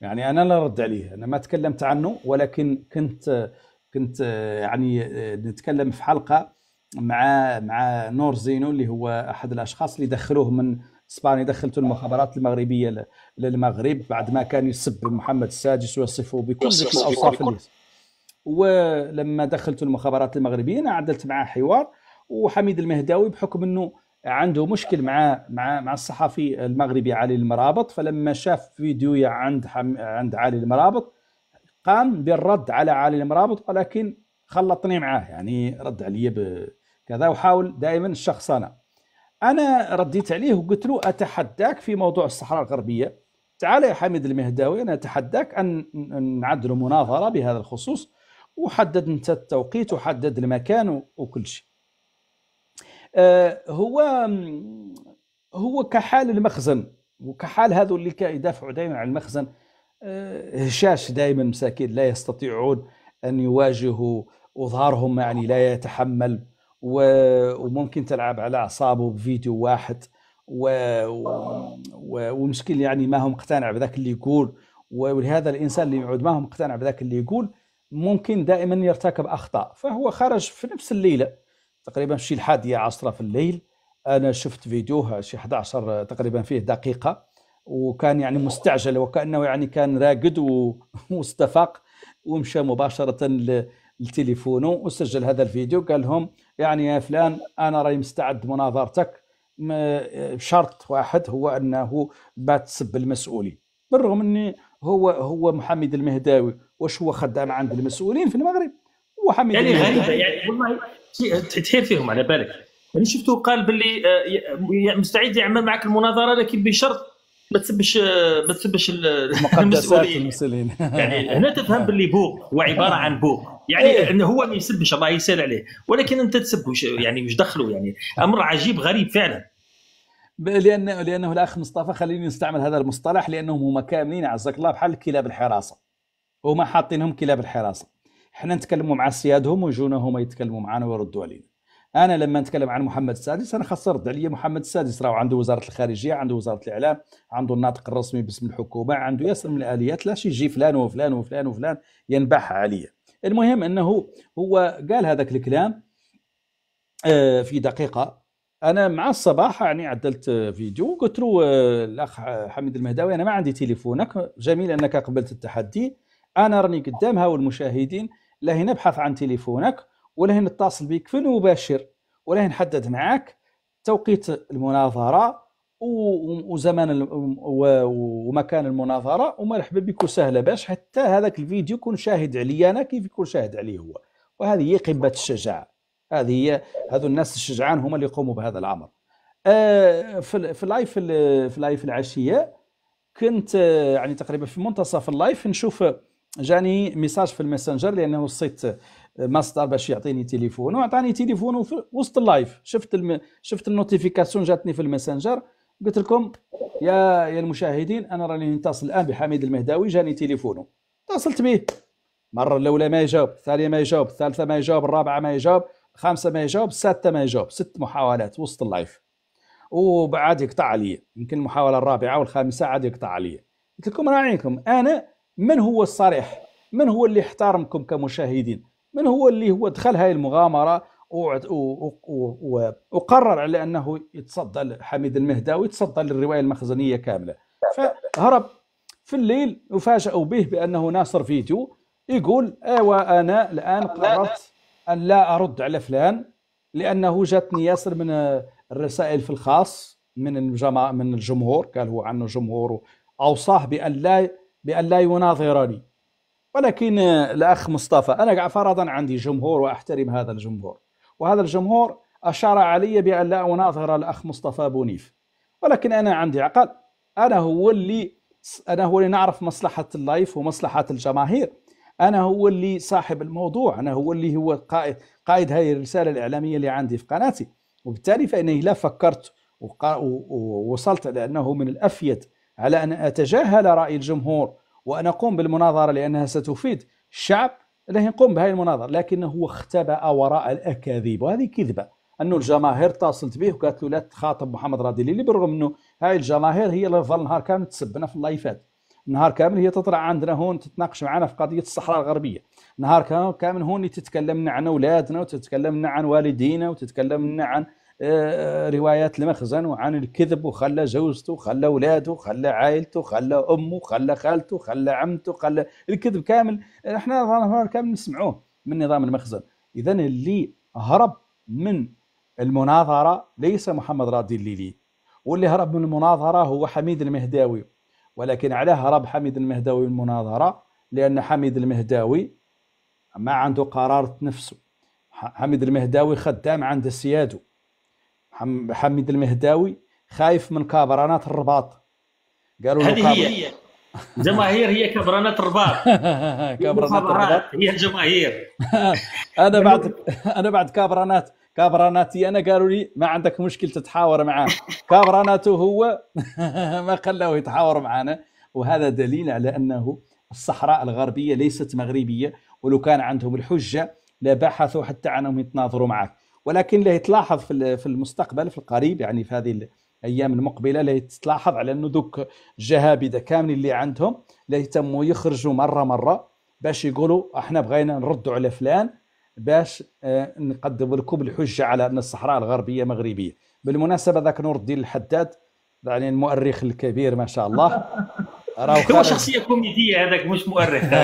A: يعني انا لا رد عليه انا ما تكلمت عنه ولكن كنت كنت يعني آه، نتكلم في حلقه مع مع نور زينو اللي هو احد الاشخاص اللي دخلوه من اسبانيا دخلته المخابرات المغربيه للمغرب بعد ما كان يسب محمد السادس ويصفه بكل الاوصاف ولما دخلت المخابرات المغربيه انا عدلت معاه حوار وحميد المهداوي بحكم انه عنده مشكل مع مع مع الصحفي المغربي علي المرابط فلما شاف فيديو عند عند علي المرابط قام بالرد على علي المرابط ولكن خلطني معاه يعني رد علي بكذا وحاول دائما الشخصنه انا رديت عليه وقلت له اتحداك في موضوع الصحراء الغربيه تعال يا حميد المهداوي انا اتحداك ان نعدل مناظره بهذا الخصوص وحدد انت التوقيت وحدد المكان وكل شيء آه، هو هو كحال المخزن وكحال هذو اللي كيدافعوا دائما عن المخزن آه، هشاش دائما مساكين لا يستطيعون ان يواجهوا وظهرهم يعني لا يتحمل وممكن تلعب على اعصابه بفيديو واحد و... و... ومشكل يعني ما هو مقتنع بذاك اللي يقول ولهذا الانسان اللي يعود ما هو مقتنع بذاك اللي يقول ممكن دائما يرتكب اخطاء فهو خرج في نفس الليله تقريبا في شي الحادية عشرة في الليل أنا شفت فيديوه شي 11 تقريبا فيه دقيقة وكان يعني مستعجل وكأنه يعني كان راقد واستفاق ومشى مباشرة لتليفونه وسجل هذا الفيديو قال لهم يعني يا فلان أنا راي مستعد مناظرتك شرط واحد هو أنه ما تسب المسؤولين بالرغم أني هو هو محمد المهداوي واش هو خدام عند المسؤولين في المغرب هو حميد يعني غريبه يعني والله تحير فيهم على
B: بالك انا يعني شفته قال باللي آه، مستعد يعمل معك المناظره لكن بشرط ما تسبش آه، ما تسبش المسؤولين
A: يعني هنا
B: تفهم باللي بوق هو عباره عن بوق يعني إيه. انه هو ما يسبش الله يسال عليه ولكن انت تسب يعني مش
A: دخله يعني امر عجيب غريب فعلا لان لانه الاخ مصطفى خليني نستعمل هذا المصطلح لانهم هم كاملين عزك الله بحال كلاب الحراسه وما حاطينهم كلاب الحراسه حنا نتكلموا مع سيادهم ويجونا هما يتكلموا معنا ويردوا علينا انا لما نتكلم عن محمد السادس انا خسرت عليا محمد السادس راه عنده وزاره الخارجيه عنده وزاره الاعلام عنده الناطق الرسمي باسم الحكومه عنده ياسر من الاليات لاش يجي فلان وفلان وفلان وفلان ينبح عليا المهم انه هو قال هذاك الكلام آه، في دقيقه انا مع الصباح يعني عدلت فيديو قلت له آه، الاخ حميد المهداوي انا ما عندي تليفونك جميل انك قبلت التحدي انا راني قدام هاو المشاهدين لا نبحث عن تليفونك ولا نتصل بك في المباشر ولا نحدد معك توقيت المناظره وزمان ومكان المناظره ومرحبا بك وسهلا باش حتى هذاك الفيديو يكون شاهد عليا انا كيف يكون شاهد عليه هو وهذه هي قمه الشجاعه هذه هي هذو الناس الشجعان هما اللي يقوموا بهذا الامر آه، في في اللايف في اللايف العشيه كنت آه، يعني تقريبا في منتصف اللايف نشوف جاني ميساج في الماسنجر لانه وصيت ماستر باش يعطيني تليفونه وعطاني تليفونه وسط اللايف شفت الم... شفت النوتيفيكاسيون جاتني في الماسنجر قلت لكم يا يا المشاهدين انا راني نتصل الان بحميد المهداوي جاني تليفونه اتصلت به المره الاولى ما يجاوب الثانيه ما يجاوب الثالثه ما يجاوب الرابعه ما يجاوب الخامسه ما يجاوب السادسه ما يجاوب ست محاولات وسط اللايف وبعد يقطع علي يمكن المحاوله الرابعه والخامسه عاد يقطع علي قلت لكم راعيكم انا من هو الصريح من هو اللي احترمكم كمشاهدين من هو اللي هو دخل هاي المغامره وقرر على انه يتصدى حميد المهداوي يتصدى للروايه المخزنيه كامله فهرب في الليل وفاجأوا به بانه ناصر فيديو يقول ايوا انا الان قررت ان لا ارد على فلان لانه جاتني ياسر من الرسائل في الخاص من من الجمهور قال هو عنه جمهور اوصاه بان لا بأن لا يناظرني ولكن الأخ مصطفى أنا فرضا عندي جمهور وأحترم هذا الجمهور وهذا الجمهور أشار علي بأن لا أناظر الأخ مصطفى بونيف ولكن أنا عندي عقل أنا هو اللي أنا هو اللي نعرف مصلحة اللايف ومصلحة الجماهير أنا هو اللي صاحب الموضوع أنا هو اللي هو قائد قائد هذه الرسالة الإعلامية اللي عندي في قناتي وبالتالي فإنني لا فكرت ووصلت لأنه من الأفيد على أن أتجاهل رأي الجمهور وأن أقوم بالمناظرة لأنها ستفيد الشعب لا يقوم بهذه المناظرة لكنه اختبأ وراء الأكاذيب وهذه كذبة أنه الجماهير اتصلت به وقالت له لا تخاطب محمد راضي الليلي بالرغم أنه هاي الجماهير هي اللي ظل نهار كامل تسبنا في اللايفات نهار كامل هي تطلع عندنا هون تتناقش معنا في قضية الصحراء الغربية نهار كامل هون تتكلمنا عن أولادنا وتتكلمنا عن والدينا وتتكلمنا عن آه، آه، روايات المخزن وعن الكذب وخلى زوجته وخلى اولاده وخلى عائلته وخلى امه وخلى خالته وخلى عمته وخلى الكذب كامل احنا كامل نسمعوه من نظام المخزن اذا اللي هرب من المناظره ليس محمد راضي الليلي واللي هرب من المناظره هو حميد المهداوي ولكن علاه هرب حميد المهداوي من المناظره لان حميد المهداوي ما عنده قرارة نفسه حميد المهداوي خدام عند سيادو حميد المهداوي خايف من كابرانات الرباط قالوا له هذه هي الجماهير هي كبرانات الرباط كبرانات الرباط هي الجماهير انا بعد انا بعد كبرانات كابراناتي انا قالوا لي ما عندك مشكل تتحاور معاه كابراناته هو ما خلاه يتحاور معنا وهذا دليل على انه الصحراء الغربيه ليست مغربيه ولو كان عندهم الحجه لبحثوا حتى عنهم يتناظروا معك ولكن لا يتلاحظ في المستقبل في القريب يعني في هذه الايام المقبله لا يتلاحظ على انه ذوك الجهابذه كاملين اللي عندهم لا يتموا يخرجوا مره مره باش يقولوا احنا بغينا نردوا على فلان باش آه، نقدم لكم الحجه على ان الصحراء الغربيه مغربيه بالمناسبه ذاك نور الدين الحداد يعني المؤرخ الكبير ما شاء الله هو شخصيه
B: كوميديه هذاك مش مؤرخ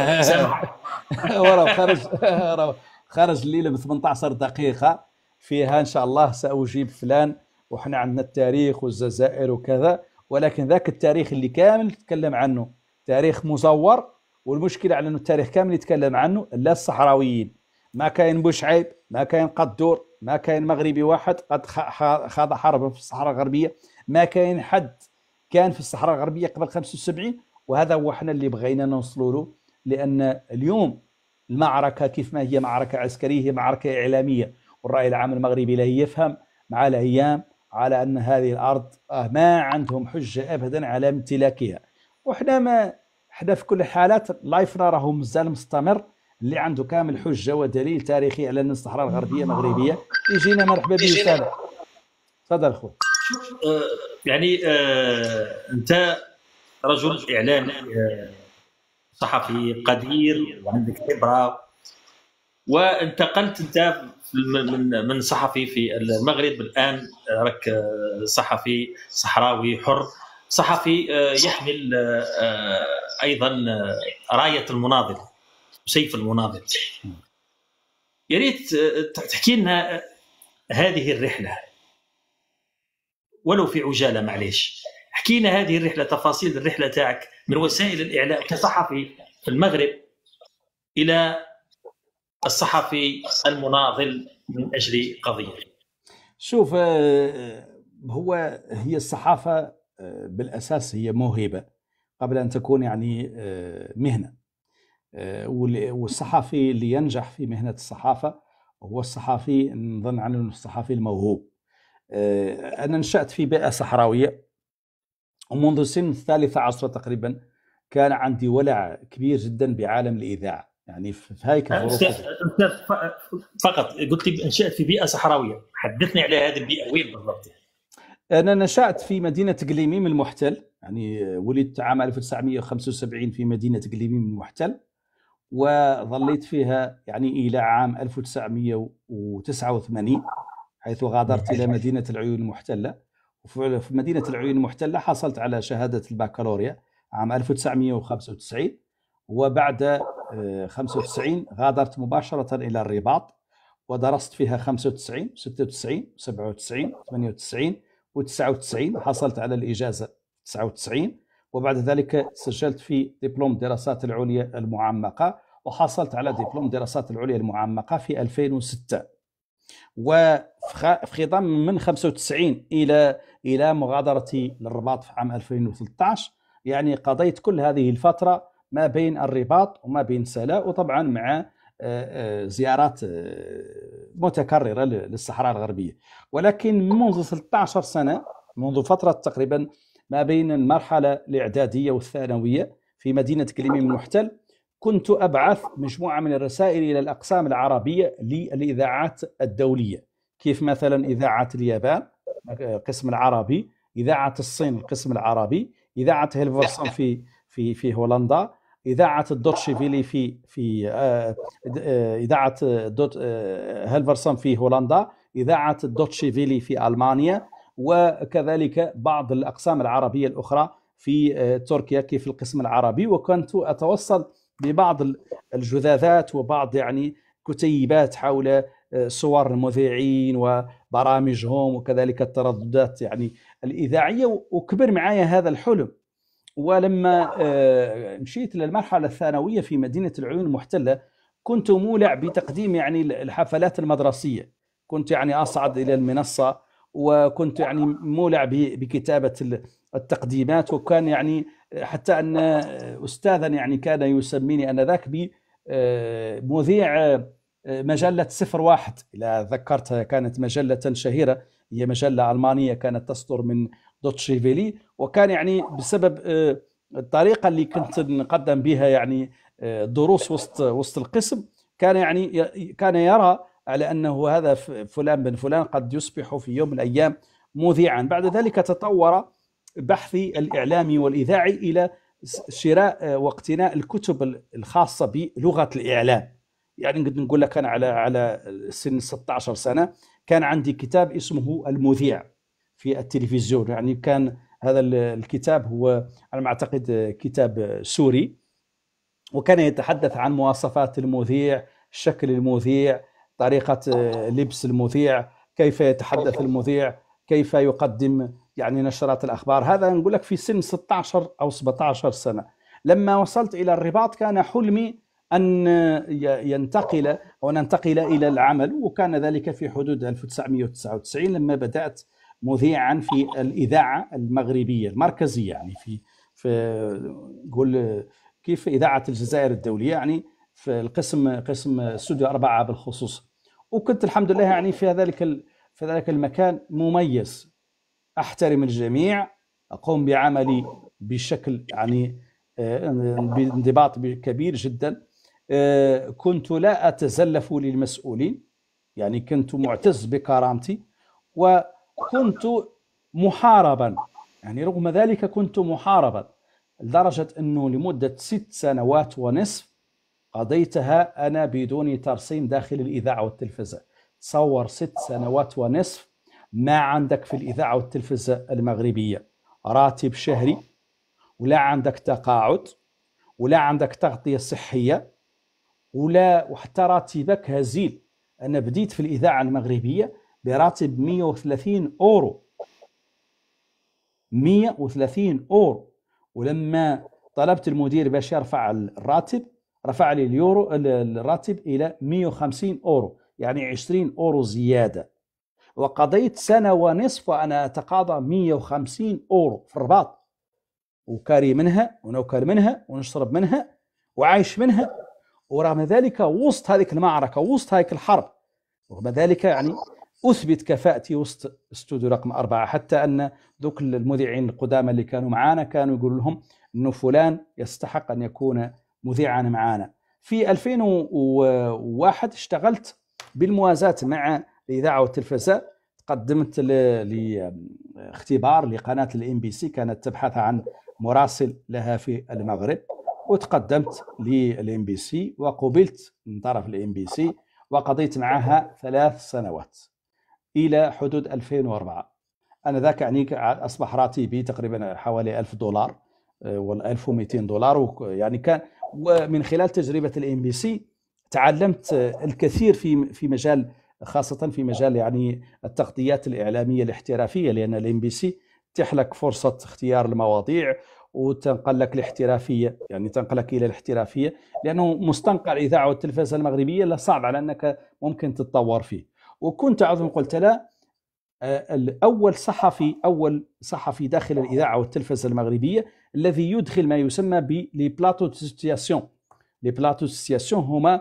A: راهو خرج راهو خرج الليله ب 18 دقيقه فيها إن شاء الله سأجيب فلان وحنا عندنا التاريخ والجزائر وكذا ولكن ذاك التاريخ اللي كامل تتكلم عنه تاريخ مزور والمشكلة على أنه التاريخ كامل يتكلم عنه لا الصحراويين ما كاين بوشعيب ما كاين قدور ما كاين مغربي واحد قد خاض حرب في الصحراء الغربية ما كاين حد كان في الصحراء الغربية قبل 75 وهذا هو احنا اللي بغينا نوصلوا له لأن اليوم المعركة كيف ما هي معركة عسكرية هي معركة إعلامية والرأي العام المغربي لا يفهم مع الأيام على أن هذه الأرض آه، ما عندهم حجة أبدا على امتلاكها وحنا ما حنا في كل الحالات لايفنا راهو مازال مستمر اللي عنده كامل حجة ودليل تاريخي على أن الصحراء الغربية مغربية يجينا مرحبا به أستاذ تفضل خويا
B: آه، يعني آه، أنت رجل إعلان صحفي قدير وعندك خبرة وانتقلت انت من من صحفي في المغرب الان راك صحفي صحراوي حر صحفي آه، يحمل آه، ايضا آه، رايه المناضل سيف المناضل يا ريت تحكي لنا هذه الرحله ولو في عجاله معليش احكي لنا هذه الرحله تفاصيل الرحله تاعك من وسائل الاعلام كصحفي في المغرب الى الصحفي المناضل من اجل قضيه؟
A: شوف آه، آه، هو هي الصحافه آه، بالاساس هي موهبه قبل ان تكون يعني مهنه والصحفي اللي ينجح في مهنه الصحافه هو الصحفي نظن عنه الصحفي الموهوب انا نشات في بيئه صحراويه ومنذ سن الثالثه عشرة تقريبا كان عندي ولع كبير جدا بعالم الاذاعه يعني في هايك
B: فقط قلت لي انشات في بيئه صحراويه حدثني على هذه البيئه وين بالضبط
A: انا نشات في مدينه قليميم المحتل يعني ولدت عام 1975 في مدينه قليميم المحتل وظليت فيها يعني الى عام 1989 حيث غادرت الى مدينه العيون المحتله وفي مدينه العيون المحتله حصلت على شهاده البكالوريا عام 1995 وبعد 95 آه، غادرت مباشرة إلى الرباط ودرست فيها 95 96 97 98 و99 حصلت على الإجازة 99 وبعد ذلك سجلت في دبلوم دراسات العليا المعمقة وحصلت على دبلوم دراسات العليا المعمقة في 2006 وفي خضم من 95 إلى إلى مغادرتي للرباط في عام 2013 يعني قضيت كل هذه الفترة ما بين الرباط وما بين سلا وطبعا مع آه، آه، زيارات آه، متكررة للصحراء الغربية ولكن منذ 13 سنة منذ فترة تقريبا ما بين المرحلة الإعدادية والثانوية في مدينة كليمي المحتل كنت أبعث مجموعة من الرسائل إلى الأقسام العربية للإذاعات الدولية كيف مثلا إذاعة اليابان القسم العربي إذاعة الصين القسم العربي إذاعة هيلفرسون في في في هولندا اذاعه الدوتشي فيلي في في آه، آه، اذاعه دوت هلفرسون آه، في هولندا اذاعه الدوتشي فيلي في المانيا وكذلك بعض الاقسام العربيه الاخرى في تركيا كيف القسم العربي وكنت اتوصل ببعض الجذاذات وبعض يعني كتيبات حول صور المذيعين وبرامجهم وكذلك الترددات يعني الاذاعيه وكبر معايا هذا الحلم ولما آه، مشيت للمرحله الثانويه في مدينه العيون المحتله كنت مولع بتقديم يعني الحفلات المدرسيه كنت يعني اصعد الى المنصه وكنت يعني مولع بكتابه التقديمات وكان يعني حتى ان استاذا يعني كان يسميني انذاك ب آه، مذيع آه، مجله صفر واحد اذا ذكرتها كانت مجله شهيره هي مجله المانيه كانت تصدر من دوتشيفيلي وكان يعني بسبب آه، الطريقه اللي كنت نقدم بها يعني آه، دروس وسط وسط القسم كان يعني كان يرى على انه هذا فلان بن فلان قد يصبح في يوم من الايام مذيعا بعد ذلك تطور بحثي الاعلامي والاذاعي الى شراء آه، واقتناء الكتب الخاصه بلغه الاعلام يعني نقول لك انا على على سن 16 سنه كان عندي كتاب اسمه المذيع في التلفزيون يعني كان هذا الكتاب هو على ما اعتقد كتاب سوري وكان يتحدث عن مواصفات المذيع شكل المذيع طريقه آه، لبس المذيع كيف يتحدث المذيع كيف يقدم يعني نشرات الاخبار هذا نقول لك في سن 16 او 17 سنه لما وصلت الى الرباط كان حلمي ان آه، ينتقل او ننتقل الى العمل وكان ذلك في حدود 1999 لما بدات مذيعا في الاذاعه المغربيه المركزيه يعني في في قول كيف اذاعه الجزائر الدوليه يعني في القسم قسم استوديو اربعه بالخصوص وكنت الحمد لله يعني في ذلك في ذلك المكان مميز احترم الجميع اقوم بعملي بشكل يعني بانضباط آه، كبير جدا آه، كنت لا اتزلف للمسؤولين يعني كنت معتز بكرامتي و كنت محاربا يعني رغم ذلك كنت محاربا لدرجة أنه لمدة ست سنوات ونصف قضيتها أنا بدون ترسيم داخل الإذاعة والتلفزة تصور ست سنوات ونصف ما عندك في الإذاعة والتلفزة المغربية راتب شهري ولا عندك تقاعد ولا عندك تغطية صحية ولا وحتى راتبك هزيل أنا بديت في الإذاعة المغربية براتب 130 اورو 130 اورو ولما طلبت المدير باش يرفع الراتب رفع لي اليورو الراتب الى 150 اورو يعني 20 اورو زياده وقضيت سنه ونصف وانا اتقاضى 150 اورو في الرباط وكاري منها ونوكل منها ونشرب منها وعايش منها ورغم ذلك وسط هذه المعركه وسط هذه الحرب رغم ذلك يعني اثبت كفاءتي وسط استوديو رقم اربعه حتى ان ذوك المذيعين القدامى اللي كانوا معانا كانوا يقولوا لهم انه فلان يستحق ان يكون مذيعا معانا. في 2001 اشتغلت بالموازاة مع الاذاعه والتلفزه قدمت لاختبار لقناه الام بي سي كانت تبحث عن مراسل لها في المغرب وتقدمت للام بي سي وقبلت من طرف الام بي سي وقضيت معها ثلاث سنوات إلى حدود 2004 أنا ذاك يعني أصبح راتبي تقريبا حوالي 1000 دولار آه، و1200 دولار يعني كان ومن خلال تجربة الام بي سي تعلمت الكثير في في مجال خاصة في مجال يعني التغطيات الإعلامية الاحترافية لأن الام بي سي تتيح لك فرصة اختيار المواضيع وتنقل لك الاحترافيه يعني تنقلك الى الاحترافيه لانه مستنقع الاذاعه والتلفزه المغربيه لا صعب على انك ممكن تتطور فيه وكنت أظن قلت لا آه، أول صحفي أول صحفي داخل الإذاعة والتلفزة المغربية الذي يدخل ما يسمى بلي بلاتو سيتياسيون لي بلاتو سيتياسيون هما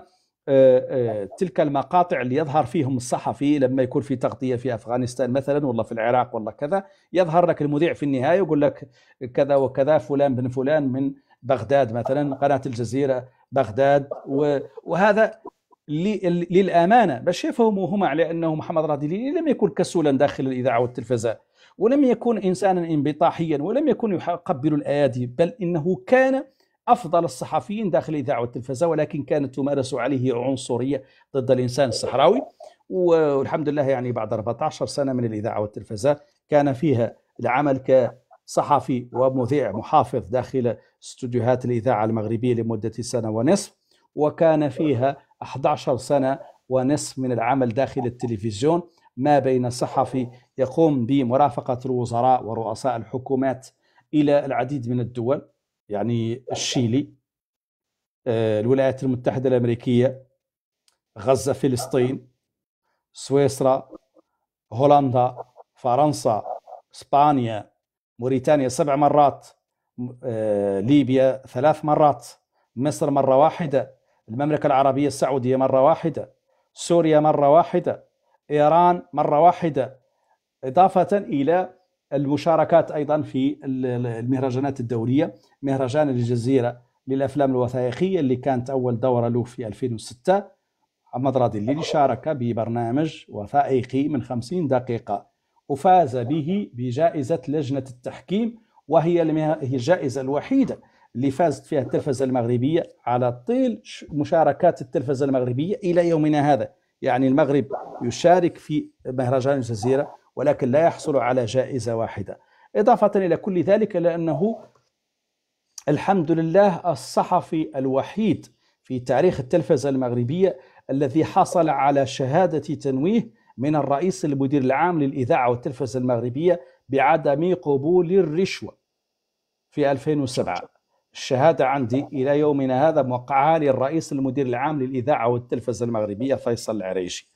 A: آه، آه، تلك المقاطع اللي يظهر فيهم الصحفي لما يكون في تغطيه في افغانستان مثلا ولا في العراق ولا كذا يظهر لك المذيع في النهايه يقول لك كذا وكذا فلان بن فلان من بغداد مثلا قناه الجزيره بغداد وهذا للامانه باش يفهموا هما على انه محمد راديلي لم يكن كسولا داخل الاذاعه والتلفزه ولم يكن انسانا انبطاحيا ولم يكن يقبل الايادي بل انه كان افضل الصحفيين داخل الاذاعه والتلفزه ولكن كانت تمارس عليه عنصريه ضد الانسان الصحراوي والحمد لله يعني بعد 14 سنه من الاذاعه والتلفزه كان فيها العمل كصحفي ومذيع محافظ داخل استوديوهات الاذاعه المغربيه لمده سنه ونصف وكان فيها 11 سنة ونصف من العمل داخل التلفزيون ما بين صحفي يقوم بمرافقة الوزراء ورؤساء الحكومات إلى العديد من الدول يعني الشيلي آه، الولايات المتحدة الأمريكية غزة فلسطين سويسرا هولندا فرنسا اسبانيا موريتانيا سبع مرات آه، ليبيا ثلاث مرات مصر مرة واحدة المملكة العربية السعودية مرة واحدة سوريا مرة واحدة إيران مرة واحدة إضافة إلى المشاركات أيضا في المهرجانات الدولية مهرجان الجزيرة للأفلام الوثائقية اللي كانت أول دورة له في 2006 محمد راضي اللي شارك ببرنامج وثائقي من 50 دقيقة وفاز به بجائزة لجنة التحكيم وهي الجائزة الوحيدة اللي فازت فيها التلفزة المغربية على طيل مشاركات التلفزة المغربية إلى يومنا هذا يعني المغرب يشارك في مهرجان الجزيرة ولكن لا يحصل على جائزة واحدة إضافة إلى كل ذلك لأنه الحمد لله الصحفي الوحيد في تاريخ التلفزة المغربية الذي حصل على شهادة تنويه من الرئيس المدير العام للإذاعة والتلفزة المغربية بعدم قبول الرشوة في 2007 الشهادة عندي إلى يومنا هذا موقعها الرئيس المدير العام للإذاعة والتلفزة المغربية فيصل العريشي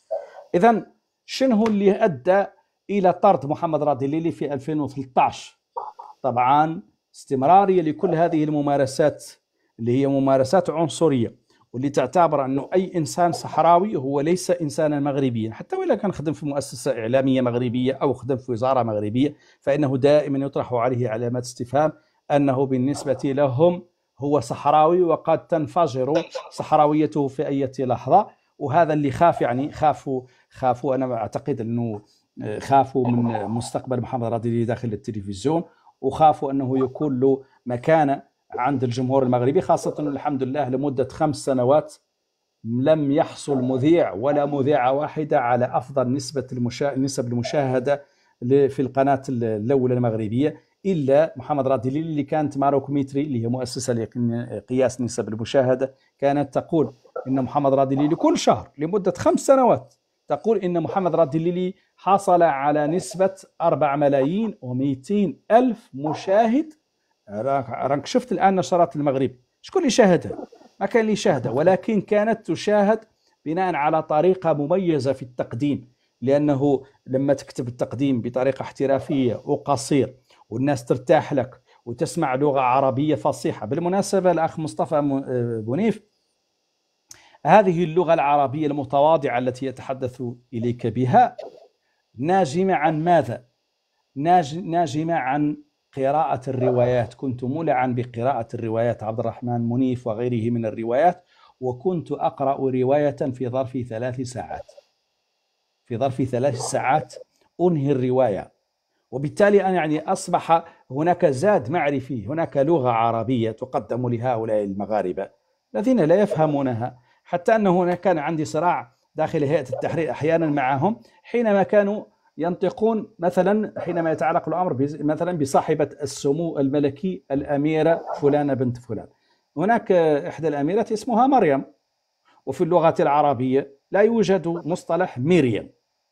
A: إذا شنو اللي أدى إلى طرد محمد راضي ليلي في 2013 طبعا استمرارية لكل هذه الممارسات اللي هي ممارسات عنصرية واللي تعتبر أنه أي إنسان صحراوي هو ليس إنسانا مغربيا حتى وإلا كان خدم في مؤسسة إعلامية مغربية أو خدم في وزارة مغربية فإنه دائما يطرح عليه علامات استفهام أنه بالنسبة لهم هو صحراوي وقد تنفجر صحراويته في أي لحظة وهذا اللي خاف يعني خافوا خافوا أنا أعتقد أنه آه، خافوا من مستقبل محمد رضيلي داخل التلفزيون وخافوا أنه يكون له مكانة عند الجمهور المغربي خاصة الحمد لله لمدة خمس سنوات لم يحصل مذيع ولا مذيعة واحدة على أفضل نسبة المشا... نسب المشاهدة في القناة الأولى المغربية الا محمد راديلي اللي كانت ماروكوميتري اللي هي مؤسسه لقياس نسب المشاهده كانت تقول ان محمد راديلي لكل شهر لمده خمس سنوات تقول ان محمد راديلي حصل على نسبه 4 ملايين و200 الف مشاهد راك شفت الان نشرات المغرب شكون اللي شاهدها ما كان اللي شاهدها ولكن كانت تشاهد بناء على طريقه مميزه في التقديم لانه لما تكتب التقديم بطريقه احترافيه وقصير والناس ترتاح لك وتسمع لغه عربيه فصيحه بالمناسبه الاخ مصطفى آه، بنيف هذه اللغه العربيه المتواضعه التي يتحدث اليك بها ناجمه عن ماذا ناجمه عن قراءة الروايات كنت مولعا بقراءة الروايات عبد الرحمن منيف وغيره من الروايات وكنت أقرأ رواية في ظرف ثلاث ساعات في ظرف ثلاث ساعات أنهي الرواية وبالتالي أنا يعني أصبح هناك زاد معرفي هناك لغة عربية تقدم لهؤلاء المغاربة الذين لا يفهمونها حتى أنه هناك كان عندي صراع داخل هيئة التحرير أحيانا معهم حينما كانوا ينطقون مثلا حينما يتعلق الأمر مثلا بصاحبة السمو الملكي الأميرة فلانة بنت فلان هناك إحدى الأميرات اسمها مريم وفي اللغة العربية لا يوجد مصطلح مريم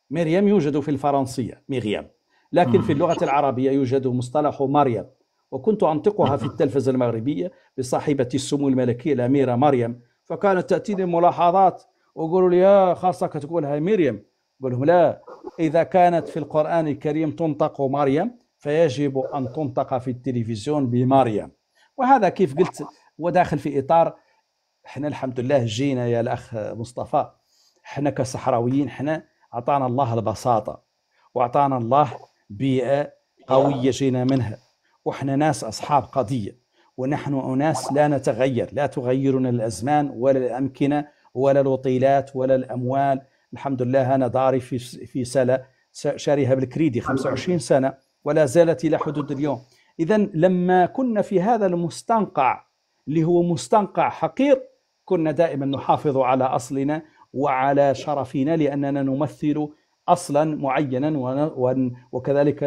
A: مريم يوجد في الفرنسية مريم لكن في اللغة العربية يوجد مصطلح مريم وكنت أنطقها في التلفزة المغربية بصاحبة السمو الملكية الأميرة مريم فكانت تأتيني ملاحظات ويقولوا لي يا خاصة تقولها مريم أقول لهم لا إذا كانت في القرآن الكريم تنطق مريم فيجب أن تنطق في التلفزيون بمريم وهذا كيف قلت وداخل في إطار احنا الحمد لله جينا يا الأخ مصطفى احنا كصحراويين احنا أعطانا الله البساطة وأعطانا الله بيئة قوية جينا منها وإحنا ناس أصحاب قضية ونحن أناس لا نتغير لا تغيرنا الأزمان ولا الأمكنة ولا الوطيلات ولا الأموال الحمد لله أنا داري في في سلة شاريها بالكريدي 25 سنة ولا زالت إلى حدود اليوم إذا لما كنا في هذا المستنقع اللي هو مستنقع حقير كنا دائما نحافظ على أصلنا وعلى شرفنا لأننا نمثل اصلا معينا وكذلك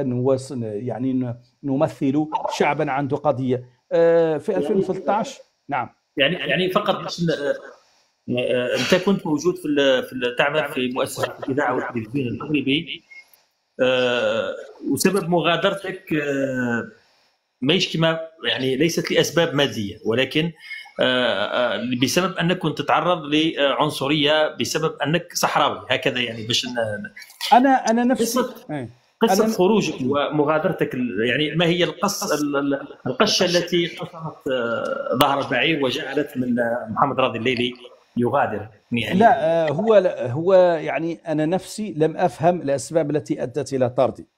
A: يعني نمثل شعبا عنده قضيه آه، في 2013 يعني نعم
B: يعني يعني فقط آه، انت كنت موجود في في تعمل في مؤسسه الاذاعه والتلفزيون المغربي آه، وسبب مغادرتك ماهيش كما يعني ليست لاسباب ماديه ولكن آه، آه، بسبب انك كنت تتعرض لعنصريه بسبب انك صحراوي هكذا يعني باش
A: انا انا نفسي إيه.
B: قصه أنا... خروجك ومغادرتك يعني ما هي القص القشه التي قصرت آه، ظهر بعير وجعلت من محمد راضي الليلي يغادر
A: يعني لا هو هو يعني انا نفسي لم افهم الاسباب التي ادت الى طردي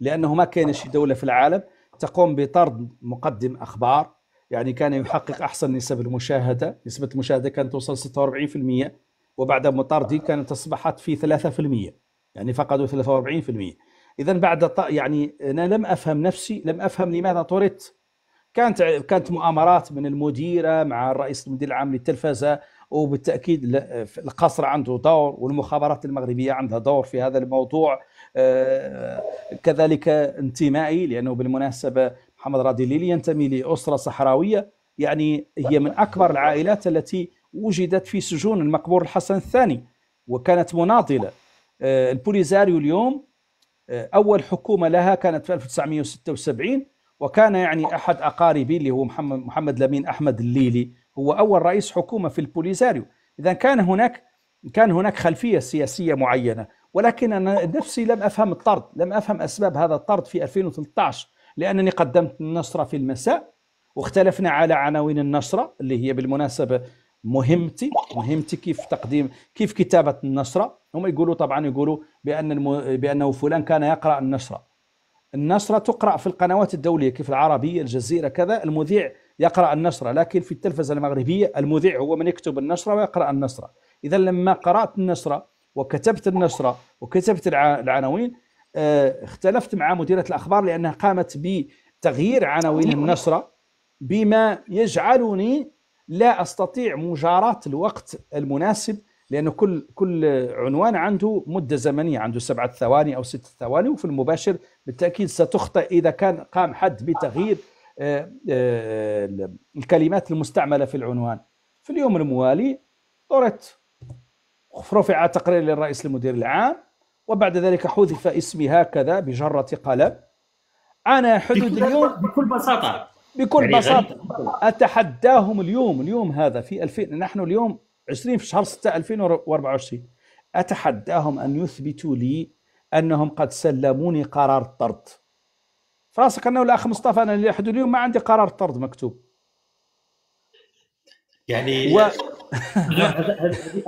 A: لانه ما كاينش دوله في العالم تقوم بطرد مقدم اخبار يعني كان يحقق احسن نسب المشاهده نسبه المشاهده كانت توصل 46% وبعد مطاردي آه. كانت اصبحت في 3% يعني فقدوا 43% اذا بعد يعني انا لم افهم نفسي لم افهم لماذا طردت كانت كانت مؤامرات من المديره مع الرئيس المدير العام للتلفزه وبالتاكيد القصر عنده دور والمخابرات المغربيه عندها دور في هذا الموضوع آه، كذلك انتمائي لانه بالمناسبه محمد رادي الليلي ينتمي لأسرة صحراوية يعني هي من أكبر العائلات التي وجدت في سجون المقبور الحسن الثاني وكانت مناضلة آه، البوليزاريو اليوم آه، أول حكومة لها كانت في 1976 وكان يعني أحد أقاربي اللي هو محمد, محمد لمين أحمد الليلي هو أول رئيس حكومة في البوليزاريو إذا كان هناك كان هناك خلفية سياسية معينة ولكن أنا نفسي لم أفهم الطرد لم أفهم أسباب هذا الطرد في 2013 لأنني قدمت النشرة في المساء واختلفنا على عناوين النشرة اللي هي بالمناسبة مهمتي مهمتي كيف تقديم كيف كتابة النشرة هم يقولوا طبعا يقولوا بأن بأنه فلان كان يقرأ النشرة النشرة تقرأ في القنوات الدولية كيف العربية الجزيرة كذا المذيع يقرأ النشرة لكن في التلفزة المغربية المذيع هو من يكتب النشرة ويقرأ النشرة إذا لما قرأت النشرة وكتبت النشرة وكتبت العناوين آه، اختلفت مع مديرة الأخبار لأنها قامت بتغيير عناوين النشرة بما يجعلني لا أستطيع مجاراة الوقت المناسب لأنه كل كل عنوان عنده مدة زمنية عنده سبعة ثواني أو ستة ثواني وفي المباشر بالتأكيد ستخطئ إذا كان قام حد بتغيير آه، آه، الكلمات المستعملة في العنوان في اليوم الموالي طرت رفع تقرير للرئيس المدير العام وبعد ذلك حذف اسمي هكذا بجرة قلم أنا حدود بكل اليوم
B: بكل بساطة بكل يعني بساطة
A: أتحداهم اليوم اليوم هذا في 2000 نحن اليوم 20 في شهر 6 2024 أتحداهم أن يثبتوا لي أنهم قد سلموني قرار الطرد فراسك أنه الأخ مصطفى أنا لحد اليوم ما عندي قرار طرد مكتوب
B: يعني و... هذه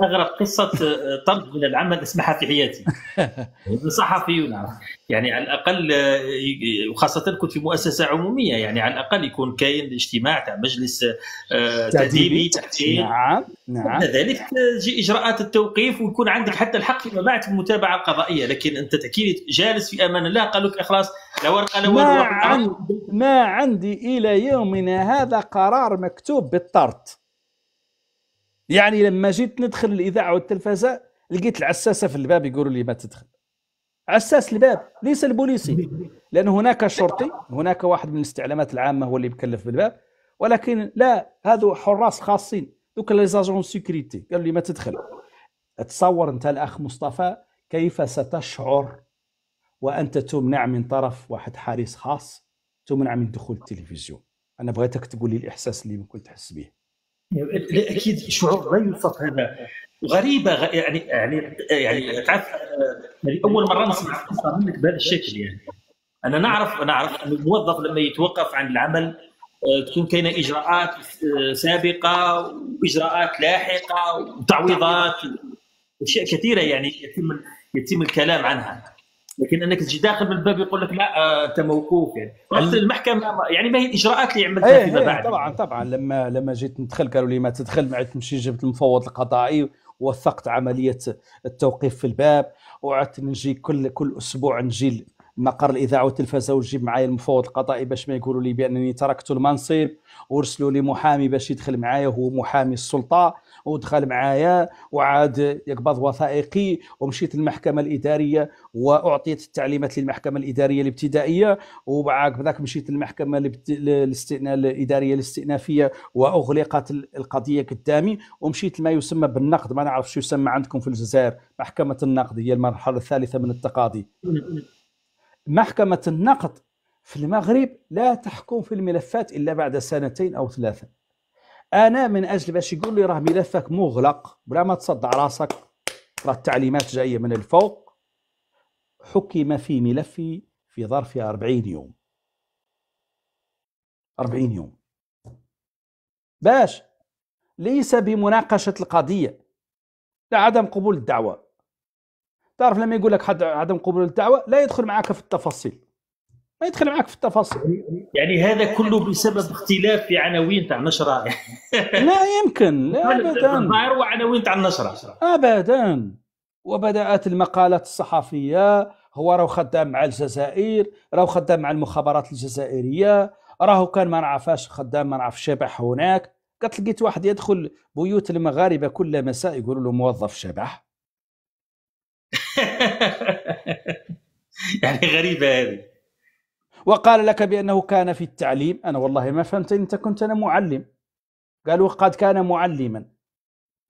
B: اغرب قصه آه، طرد من العمل اسمعها في حياتي صحفي نعم. يعني على الاقل آه، وخاصه كنت في مؤسسه عموميه يعني على الاقل يكون كاين اجتماع تاع مجلس آه، تاديبي تحقيق نعم نعم ذلك تجي اجراءات التوقيف ويكون عندك حتى الحق فيما بعد في المتابعه القضائيه لكن انت لي جالس في امان الله قالوا لك خلاص لا ورقه لا ما,
A: ما عندي الى يومنا هذا قرار مكتوب بالطرد يعني لما جيت ندخل الاذاعه والتلفزه لقيت العساسه في الباب يقولوا لي ما تدخل عساس الباب ليس البوليسي لان هناك شرطي هناك واحد من الاستعلامات العامه هو اللي مكلف بالباب ولكن لا هذو حراس خاصين دوك لي زاجون سيكوريتي قالوا لي ما تدخل تصور انت الاخ مصطفى كيف ستشعر وانت تمنع من طرف واحد حارس خاص تمنع من دخول التلفزيون انا بغيتك تقول لي الاحساس اللي ممكن تحس به اكيد شعور لا يوصف هذا غريبه
B: يعني يعني يعني إيه. تعرف يعني اول مره نسمع قصه منك بهذا الشكل يعني انا نعرف نعرف ان الموظف لما يتوقف عن العمل آه، تكون كاينه اجراءات آه، سابقه واجراءات لاحقه وتعويضات واشياء كثيره يعني يتم يتم الكلام عنها لكن انك تجي داخل من الباب يقول لك لا آه، انت موقوف يعني رحت المحكمه يعني ما هي الاجراءات اللي عملتها أيه فيما إيه، بعد طبعا
A: طبعا لما لما جيت ندخل قالوا لي ما تدخل معي تمشي جبت المفوض القضائي وثقت عمليه التوقيف في الباب وعدت نجي كل كل اسبوع نجي مقر الاذاعه والتلفزه ونجيب معايا المفوض القضائي باش ما يقولوا لي بانني تركت المنصب وارسلوا لي محامي باش يدخل معايا وهو محامي السلطه ودخل معايا وعاد يقبض وثائقي ومشيت المحكمه الاداريه واعطيت التعليمات للمحكمه الاداريه الابتدائيه وبعد ذاك مشيت المحكمه الاداريه الاستئنافيه واغلقت القضيه قدامي ومشيت لما يسمى بالنقد ما نعرف شو يسمى عندكم في الجزائر محكمه النقد هي المرحله الثالثه من التقاضي محكمه النقد في المغرب لا تحكم في الملفات الا بعد سنتين او ثلاثه انا من اجل باش يقول لي راه ملفك مغلق بلا ما تصدع راسك راه التعليمات جايه من الفوق حكم في ملفي في ظرف 40 يوم 40 يوم باش ليس بمناقشه القضيه لا عدم قبول الدعوه تعرف لما يقول لك حد عدم قبول الدعوه لا يدخل معك في التفاصيل يدخل معك في التفاصيل يعني هذا كله بسبب
B: اختلاف في عناوين
A: تاع النشره لا يمكن لا ابدا الظاهر وعناوين تاع النشره ابدا وبدات المقالات الصحفيه هو راهو خدام مع الجزائر راهو خدام مع المخابرات الجزائريه راهو كان ما نعرفاش خدام ما نعرف شبح هناك قلت لقيت واحد يدخل بيوت المغاربه كل مساء يقولوا له موظف شبح يعني غريبه هذه وقال لك بأنه كان في التعليم أنا والله ما فهمت أنت كنت أنا معلم قال وقد كان معلما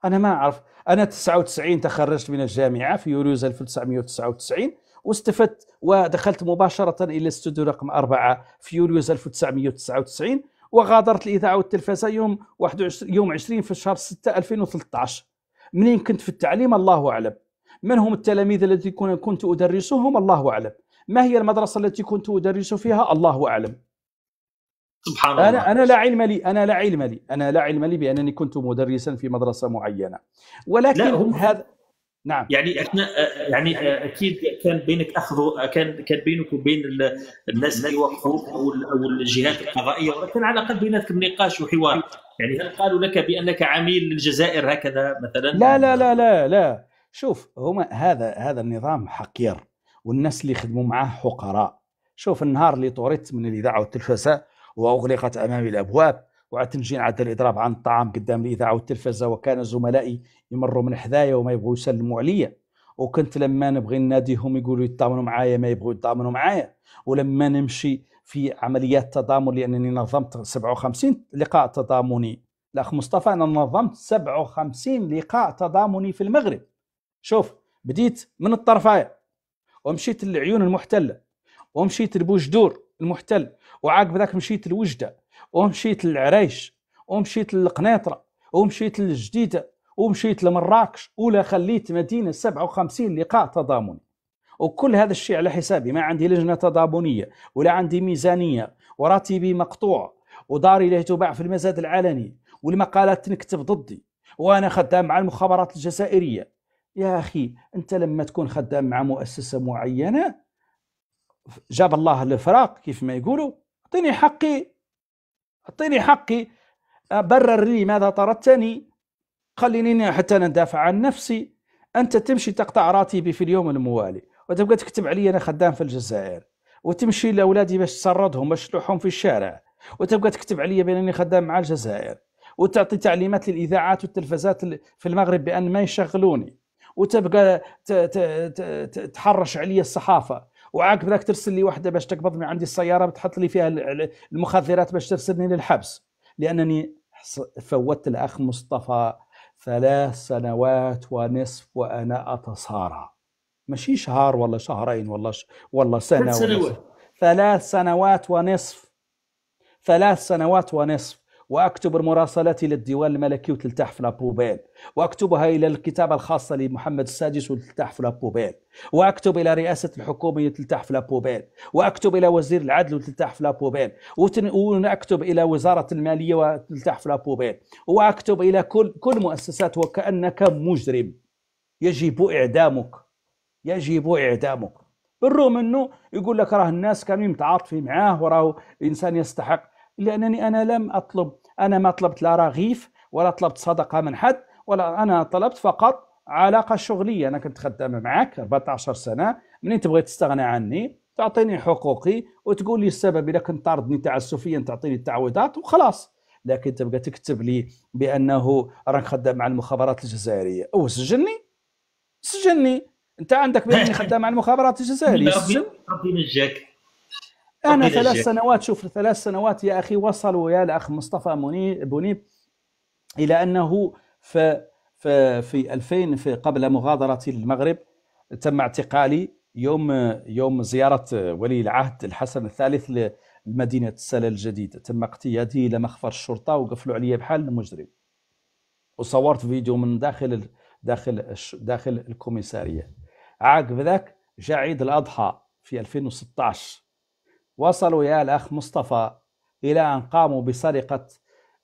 A: أنا ما أعرف أنا 99 تخرجت من الجامعة في يوليوز 1999 واستفدت ودخلت مباشرة إلى استوديو رقم أربعة في يوليوز 1999 وغادرت الإذاعة والتلفزة يوم 21 يوم 20 في شهر 6 2013 منين كنت في التعليم الله أعلم من هم التلاميذ الذين كنت أدرسهم الله أعلم ما هي المدرسه التي كنت ادرس فيها الله اعلم سبحان أنا الله أنا لا علم لي أنا لا علم لي أنا لا علم لي بأنني كنت مدرسا في مدرسة معينة ولكن هم هذا نعم يعني احنا يعني اكيد كان بينك اخذ كان كان بينك
B: وبين الناس اللي وقفوا او او الجهات القضائيه ولكن على الاقل بيناتكم نقاش وحوار يعني هل قالوا لك بانك عميل للجزائر هكذا مثلا لا لا
A: لا لا لا شوف هما هذا هذا النظام حقير والناس اللي خدموا معاه حقراء شوف النهار اللي طردت من الاذاعه والتلفزه واغلقت امامي الابواب نجي نعد الاضراب عن الطعام قدام الاذاعه والتلفزه وكان زملائي يمروا من حذايا وما يبغوا يسلموا عليا وكنت لما نبغي ناديهم يقولوا يتضامنوا معايا ما يبغوا يتضامنوا معايا ولما نمشي في عمليات تضامن لانني نظمت 57 لقاء تضامني الاخ مصطفى انا نظمت 57 لقاء تضامني في المغرب شوف بديت من الطرفايه ومشيت للعيون المحتله ومشيت لبوجدور المحتل وعاقب ذاك مشيت لوجده ومشيت للعريش ومشيت للقنيطره ومشيت للجديده ومشيت لمراكش ولا خليت مدينه 57 لقاء تضامن وكل هذا الشيء على حسابي ما عندي لجنه تضامنيه ولا عندي ميزانيه وراتبي مقطوع وداري لا تباع في المزاد العلني والمقالات تنكتب ضدي وانا خدام مع المخابرات الجزائريه يا أخي أنت لما تكون خدام مع مؤسسة معينة جاب الله الفراق كيف ما يقولوا أعطيني حقي أعطيني حقي أه، برر لي ماذا طردتني خليني حتى ندافع عن نفسي أنت تمشي تقطع راتبي في اليوم الموالي وتبقى تكتب علي أنا خدام في الجزائر وتمشي لأولادي باش تسردهم باش تلوحهم في الشارع وتبقى تكتب علي بأنني خدام مع الجزائر وتعطي تعليمات للإذاعات والتلفزات في المغرب بأن ما يشغلوني وتبقى تحرش علي الصحافه وعاقب ذاك ترسل لي واحده باش تقبض من عندي السياره بتحط لي فيها المخدرات باش ترسلني للحبس لانني فوتت الاخ مصطفى ثلاث سنوات ونصف وانا اتصارع ماشي شهر ولا شهرين ولا ش... ولا سنه ثلاث سنوات ونصف ثلاث سنوات ونصف واكتب مراسلاتي للديوان الملكي وتلتح في لابوبيل واكتبها الى الكتابه الخاصه لمحمد السادس وتلتح في لابوبيل واكتب الى رئاسه الحكومه وتلتح في لابوبيل واكتب الى وزير العدل وتلتح في لابوبيل واكتب الى وزاره الماليه وتلتح في لابوبيل واكتب الى كل كل مؤسسات وكانك مجرم يجب اعدامك يجب اعدامك بالرغم انه يقول لك راه الناس كانوا متعاطفين معاه وراه انسان يستحق لانني انا لم اطلب أنا ما طلبت لا رغيف ولا طلبت صدقة من حد ولا أنا طلبت فقط علاقة شغلية أنا كنت خدامة معك 14 سنة منين تبغي تستغنى عني تعطيني حقوقي وتقول لي السبب إذا كنت طاردني تعسفيا تعطيني التعويضات وخلاص لكن تبقى تكتب لي بأنه راك خدام مع المخابرات الجزائرية أو سجلني سجني أنت عندك بأني خدام مع المخابرات الجزائرية
B: ربي نجاك
A: انا ثلاث سنوات شوف ثلاث سنوات يا اخي وصلوا يا الاخ مصطفى منيب بنيب الى انه في في في 2000 في قبل مغادرتي للمغرب تم اعتقالي يوم يوم زياره ولي العهد الحسن الثالث لمدينه السله الجديده تم اقتيادي الى مخفر الشرطه وقفلوا علي بحال المجرم وصورت فيديو من داخل داخل داخل الكوميساريه عقب ذاك جاء عيد الاضحى في 2016 وصلوا يا الأخ مصطفى إلى أن قاموا بسرقة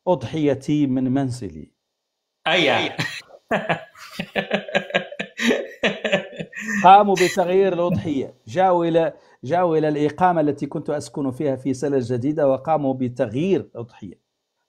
A: أضحيتي من منزلي أي قاموا بتغيير الأضحية جاءوا إلى جاءوا إلى الإقامة التي كنت أسكن فيها في سلة جديدة وقاموا بتغيير الأضحية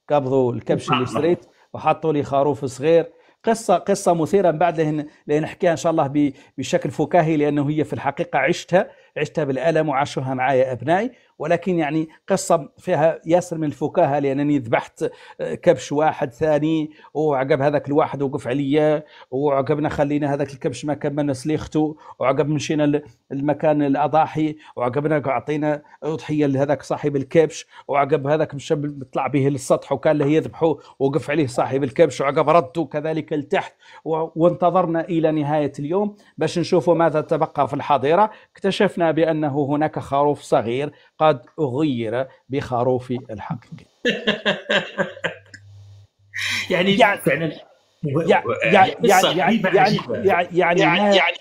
A: قبضوا الكبش نعم. اللي شريت وحطوا لي خروف صغير قصة قصة مثيرة بعد لنحكيها إن شاء الله بشكل فكاهي لأنه هي في الحقيقة عشتها عشتها بالألم وعاشوها معايا أبنائي ولكن يعني قصة فيها ياسر من الفكاهة لأنني ذبحت آه، كبش واحد ثاني وعقب هذاك الواحد وقف عليا وعقبنا خلينا هذاك الكبش ما كملنا سليخته وعقب مشينا المكان الأضاحي وعقبنا أعطينا أضحية لهذاك صاحب الكبش وعقب هذاك مشى طلع به للسطح وكان له يذبحه وقف عليه صاحب الكبش وعقب رده كذلك لتحت وانتظرنا إلى نهاية اليوم باش نشوفوا ماذا تبقى في الحظيرة اكتشفنا بأنه هناك خروف صغير قد أغير بخروف الحقيقي يعني يعني يعني يعني يعني يعني يعني, يعني,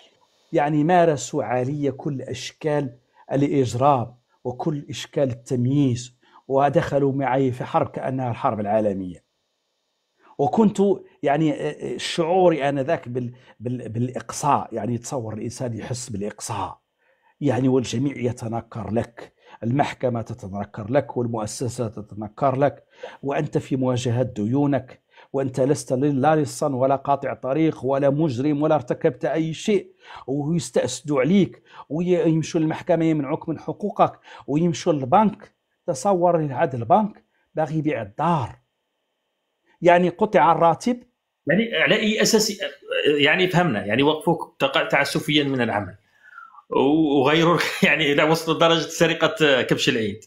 A: يعني مارسوا عالية كل أشكال الإجرام وكل إشكال التمييز ودخلوا معي في حرب كأنها الحرب العالمية وكنت يعني آه، آه، شعوري انذاك بال بال بالاقصاء يعني تصور الانسان يحس بالاقصاء يعني والجميع يتنكر لك المحكمة تتنكر لك والمؤسسة تتنكر لك وأنت في مواجهة ديونك وأنت لست لا لصا ولا قاطع طريق ولا مجرم ولا ارتكبت أي شيء ويستأسدوا عليك ويمشوا للمحكمة يمنعوك من حقوقك ويمشوا للبنك تصور هذا البنك باغي يبيع الدار يعني قطع الراتب يعني على اي
B: اساس يعني فهمنا يعني وقفوك تعسفيا من العمل وغيروا يعني الى وصلوا لدرجه سرقه كبش العيد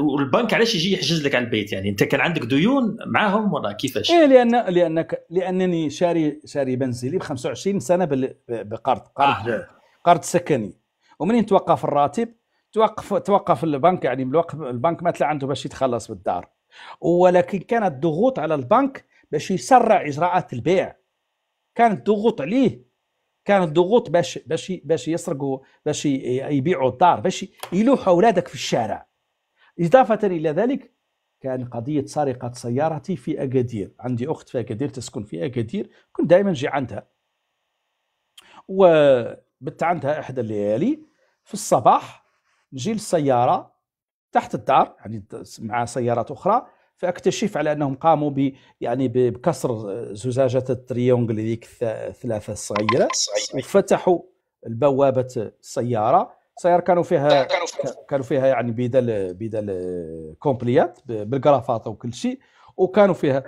B: والبنك علاش يجي يحجز لك على البيت يعني انت كان عندك ديون معاهم ولا كيفاش؟ ايه
A: لان لانك لانني شاري شاري بنزيلي ب 25 سنه بقرض آه. قرض آه. قرض سكني ومنين توقف الراتب توقف توقف البنك يعني الوقت البنك ما تلا عنده باش يتخلص بالدار ولكن كانت ضغوط على البنك باش يسرع اجراءات البيع كانت ضغوط عليه كانت ضغوط باش باش باش يسرقوا باش يبيعوا الدار باش يلوحوا اولادك في الشارع اضافه الى ذلك كان قضيه سرقه سيارتي في اكادير عندي اخت في اكادير تسكن في اكادير كنت دائما نجي عندها وبت عندها احدى الليالي في الصباح نجي للسياره تحت الدار يعني مع سيارات اخرى فاكتشف على انهم قاموا ب يعني بكسر زجاجه التريونغل هذيك الثلاثه الصغيره وفتحوا البوابه السياره السياره كانوا فيها كانوا فيها يعني بدل بدل كومبليات بالقرافاطه وكل شيء وكانوا فيها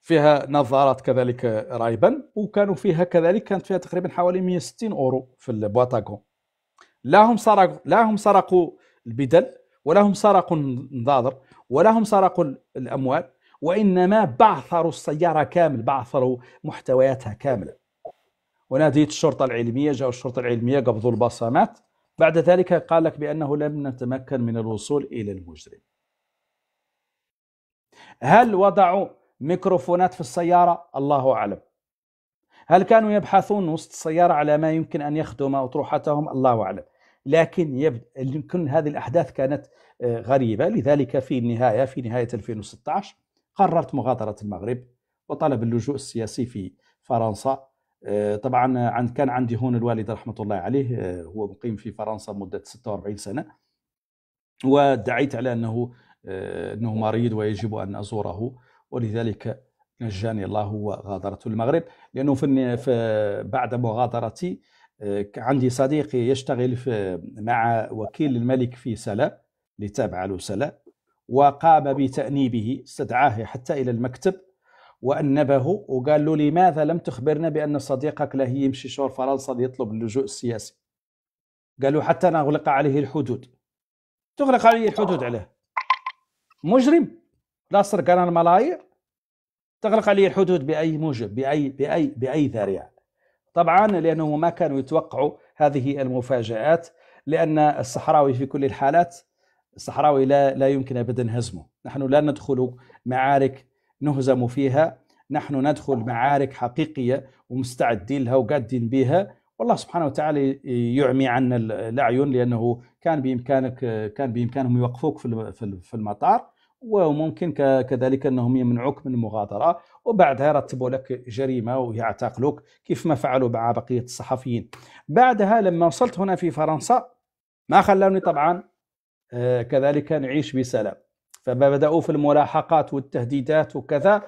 A: فيها نظارات كذلك رايبا وكانوا فيها كذلك كانت فيها تقريبا حوالي 160 اورو في البواطاغون لا هم سرقوا لا هم سرقوا البدل ولا هم سرقوا النظاظر ولا هم سرقوا الأموال وإنما بعثروا السيارة كامل بعثروا محتوياتها كاملة وناديت الشرطة العلمية جاءوا الشرطة العلمية قبضوا البصمات بعد ذلك قال لك بأنه لم نتمكن من الوصول إلى المجرم هل وضعوا ميكروفونات في السيارة؟ الله أعلم هل كانوا يبحثون وسط السيارة على ما يمكن أن يخدم أطروحتهم؟ الله أعلم لكن يبدو يمكن هذه الأحداث كانت آه، غريبة لذلك في النهاية في نهاية 2016 قررت مغادرة المغرب وطلب اللجوء السياسي في فرنسا آه، طبعا عن كان عندي هون الوالد رحمة الله عليه آه، هو مقيم في فرنسا مدة 46 سنة ودعيت على أنه أنه مريض ويجب أن أزوره ولذلك نجاني الله وغادرت المغرب لأنه في بعد مغادرتي آه، عندي صديقي يشتغل في مع وكيل الملك في سلا اللي تابع له سلا وقام بتأنيبه استدعاه حتى إلى المكتب وأنبه وقال له لماذا لم تخبرنا بأن صديقك له يمشي شور فرنسا ليطلب اللجوء السياسي قالوا حتى نغلق عليه الحدود تغلق عليه الحدود عليه مجرم لا سرقان الملايير تغلق عليه الحدود بأي موجب بأي بأي بأي ذريعة طبعا لأنهم ما كانوا يتوقعوا هذه المفاجآت لأن الصحراوي في كل الحالات الصحراوي لا لا يمكن ابدا هزمه، نحن لا ندخل معارك نهزم فيها، نحن ندخل معارك حقيقيه ومستعدين لها وقادين بها، والله سبحانه وتعالى يعمي عنا الاعين لانه كان بامكانك كان بامكانهم يوقفوك في المطار وممكن كذلك انهم يمنعوك من المغادره وبعدها يرتبوا لك جريمه ويعتقلوك كيف ما فعلوا مع بقيه الصحفيين بعدها لما وصلت هنا في فرنسا ما خلوني طبعا آه، كذلك نعيش بسلام فبداوا في الملاحقات والتهديدات وكذا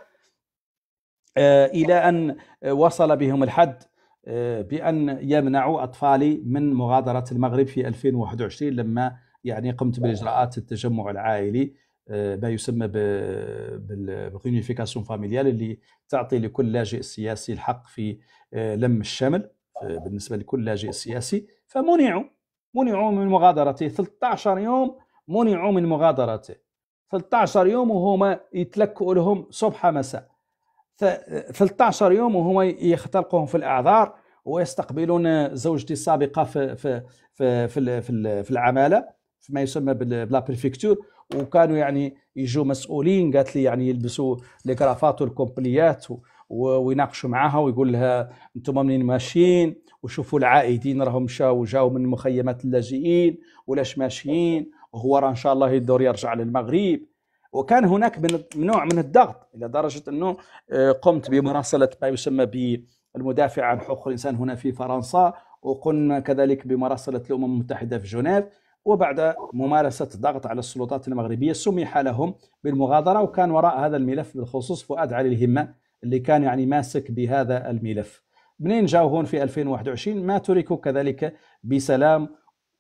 A: آه، الى ان وصل بهم الحد آه، بان يمنعوا اطفالي من مغادره المغرب في 2021 لما يعني قمت باجراءات التجمع العائلي آه، ما يسمى بالريونيفيكاسيون فاميليال اللي تعطي لكل لاجئ سياسي الحق في آه، لم الشمل بالنسبه لكل لاجئ سياسي فمنعوا منعوا من مغادرته 13 يوم منعوا من مغادرته 13 يوم وهما يتلكوا لهم صبح مساء 13 يوم وهما يختلقهم في الاعذار ويستقبلون زوجتي السابقه في في في في, في العماله فيما يسمى بلا بريفكتور وكانوا يعني يجوا مسؤولين قالت لي يعني يلبسوا لي كرافات والكومبليات ويناقشوا معاها ويقول لها انتم منين ماشيين وشوفوا العائدين راهم مشاو جاو من مخيمات اللاجئين ولاش ماشيين وهو راه ان شاء الله يدور يرجع للمغرب وكان هناك من نوع من الضغط الى درجه انه آه، قمت بمراسله ما يسمى بالمدافع عن حقوق الانسان هنا في فرنسا وقمنا كذلك بمراسله الامم المتحده في جنيف وبعد ممارسة الضغط على السلطات المغربية سمح لهم بالمغادرة وكان وراء هذا الملف بالخصوص فؤاد علي الهمة اللي كان يعني ماسك بهذا الملف منين جاو هون في 2021 ما تركوا كذلك بسلام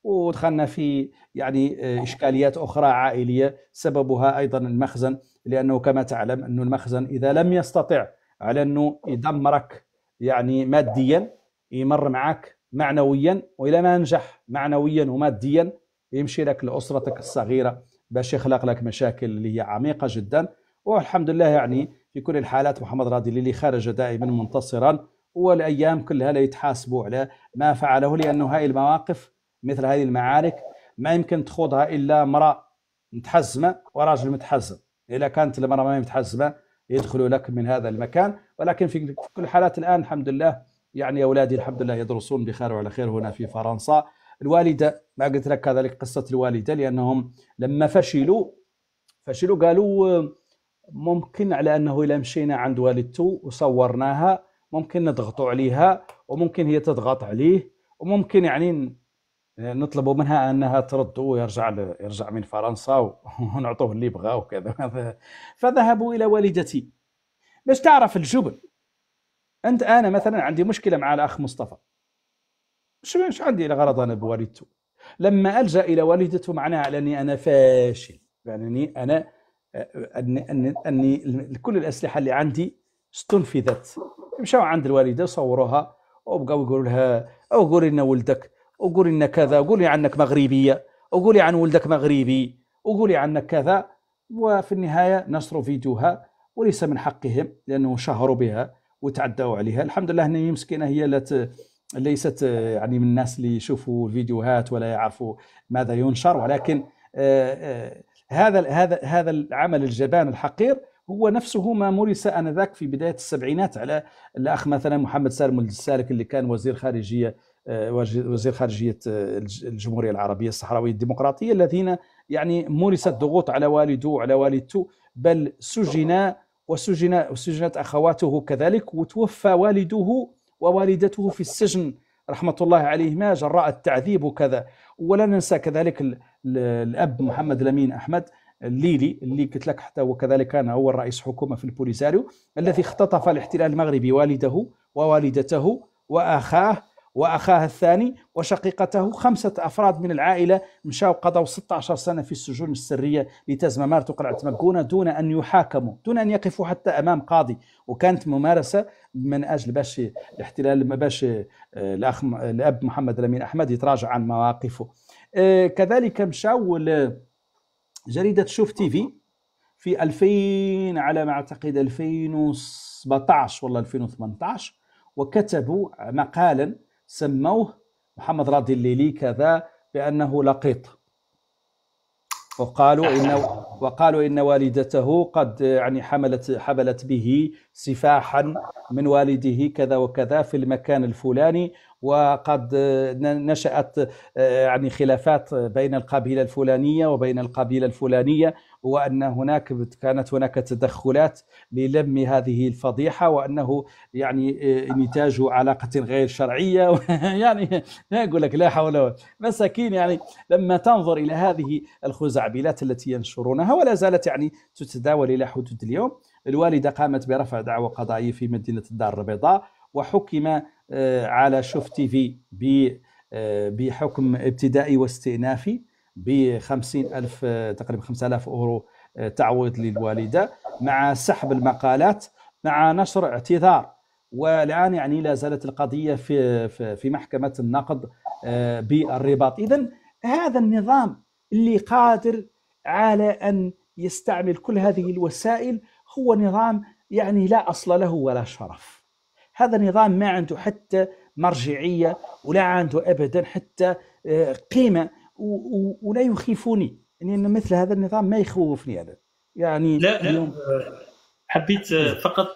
A: ودخلنا في يعني آه، اشكاليات اخرى عائليه سببها ايضا المخزن لانه كما تعلم انه المخزن اذا لم يستطع على انه يدمرك يعني ماديا يمر معك معنويا والى ما نجح معنويا وماديا يمشي لك لاسرتك الصغيره باش يخلق لك مشاكل اللي هي عميقه جدا والحمد لله يعني في كل الحالات محمد رادي اللي خرج دائما منتصرا والايام كلها لا يتحاسبوا على ما فعله لانه هذه المواقف مثل هذه المعارك ما يمكن تخوضها الا امراه متحزمه وراجل متحزم اذا كانت المراه ما متحزمه يدخلوا لك من هذا المكان ولكن في كل الحالات الان الحمد لله يعني اولادي الحمد لله يدرسون بخير وعلى خير هنا في فرنسا الوالده ما قلت لك كذلك قصه الوالده لانهم لما فشلوا فشلوا قالوا آه، ممكن على انه إذا مشينا عند والدته وصورناها ممكن نضغطوا عليها وممكن هي تضغط عليه وممكن يعني آه، نطلبوا منها انها ترد ويرجع يرجع من فرنسا ونعطوه اللي يبغاه وكذا فذهبوا الى والدتي باش تعرف الجبن انت انا مثلا عندي مشكله مع الاخ مصطفى شو عندي غرض انا بوالدته لما الجا الى والدته معناها على اني انا فاشل يعني انا اني اني كل الاسلحه اللي عندي استنفذت مشاو عند الوالده صوروها وبقاو يقولوا لها او قولي لنا ولدك وقولي لنا كذا وقولي عنك مغربيه وقولي عن ولدك مغربي وقولي عنك كذا وفي النهايه نشروا فيديوها وليس من حقهم لانه شهروا بها وتعدوا عليها الحمد لله هي مسكينه هي لا ليست آه، يعني من الناس اللي يشوفوا الفيديوهات ولا يعرفوا ماذا ينشر ولكن آه، آه، هذا هذا هذا العمل الجبان الحقير هو نفسه ما مورس انذاك في بدايه السبعينات على الاخ مثلا محمد سالم السالك اللي كان وزير خارجيه وزير خارجيه الجمهوريه العربيه الصحراويه الديمقراطيه الذين يعني مورست ضغوط على والده وعلى والدته بل سجن وسجن وسجنت اخواته كذلك وتوفى والده ووالدته في السجن رحمة الله عليهما جراء التعذيب وكذا ولا ننسى كذلك الأب محمد الأمين أحمد الليلي اللي قلت لك حتى هو كذلك كان هو رئيس حكومة في البوليزاريو الذي اختطف الاحتلال المغربي والده ووالدته وأخاه وأخاه الثاني وشقيقته خمسة أفراد من العائلة مشاو قضوا 16 سنة في السجون السرية لتزم مارتو قلعة مكونة دون أن يحاكموا دون أن يقفوا حتى أمام قاضي وكانت ممارسة من أجل باش الاحتلال باش آه، الأخ الأب محمد الأمين أحمد يتراجع عن مواقفه آه، كذلك مشاو جريدة شوف تي في في 2000 على ما أعتقد 2017 والله 2018 وكتبوا مقالا سموه محمد راضي الليلي كذا بأنه لقيط وقالوا إن وقالوا إن والدته قد يعني حملت حملت به سفاحا من والده كذا وكذا في المكان الفلاني وقد نشأت آه، يعني خلافات بين القبيلة الفلانية وبين القبيلة الفلانية هو ان هناك كانت هناك تدخلات للم هذه الفضيحه وانه يعني آه، نتاج علاقه غير شرعيه يعني لا اقول لك لا حول ولا مساكين يعني لما تنظر الى هذه الخزعبلات التي ينشرونها ولا زالت يعني تتداول الى حدود اليوم الوالده قامت برفع دعوى قضائيه في مدينه الدار البيضاء وحكم آه، على شوف تي في آه، بحكم ابتدائي واستئنافي ب 50000 تقريبا 5000 اورو آه، تعويض للوالده مع سحب المقالات مع نشر اعتذار والان يعني لا زالت القضيه في في محكمه النقد آه، بالرباط اذا هذا النظام اللي قادر على ان يستعمل كل هذه الوسائل هو نظام يعني لا اصل له ولا شرف هذا نظام ما عنده حتى مرجعيه ولا عنده ابدا حتى آه، قيمه ولا يخيفني يعني أن مثل هذا النظام ما يخوفني هذا يعني لا اليوم...
B: آه، حبيت آه، فقط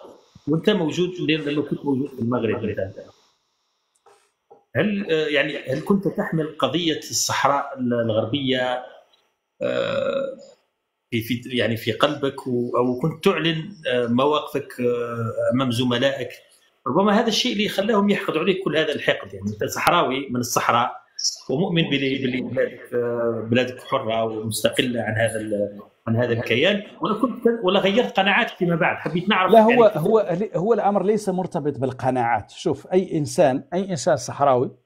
B: وانت موجود لما كنت موجود في المغرب هل آه، يعني هل كنت تحمل قضيه الصحراء الغربيه في في يعني في قلبك او كنت تعلن مواقفك امام زملائك ربما هذا الشيء اللي خلاهم يحقدوا عليك كل هذا الحقد يعني انت صحراوي من الصحراء ومؤمن باللي بلاد آه،
A: بلادك حره ومستقله عن هذا عن هذا الكيان ولا كنت ولا غيرت قناعاتك فيما بعد حبيت نعرف لا هو يعني هو هو الامر ليس مرتبط بالقناعات شوف اي انسان اي انسان صحراوي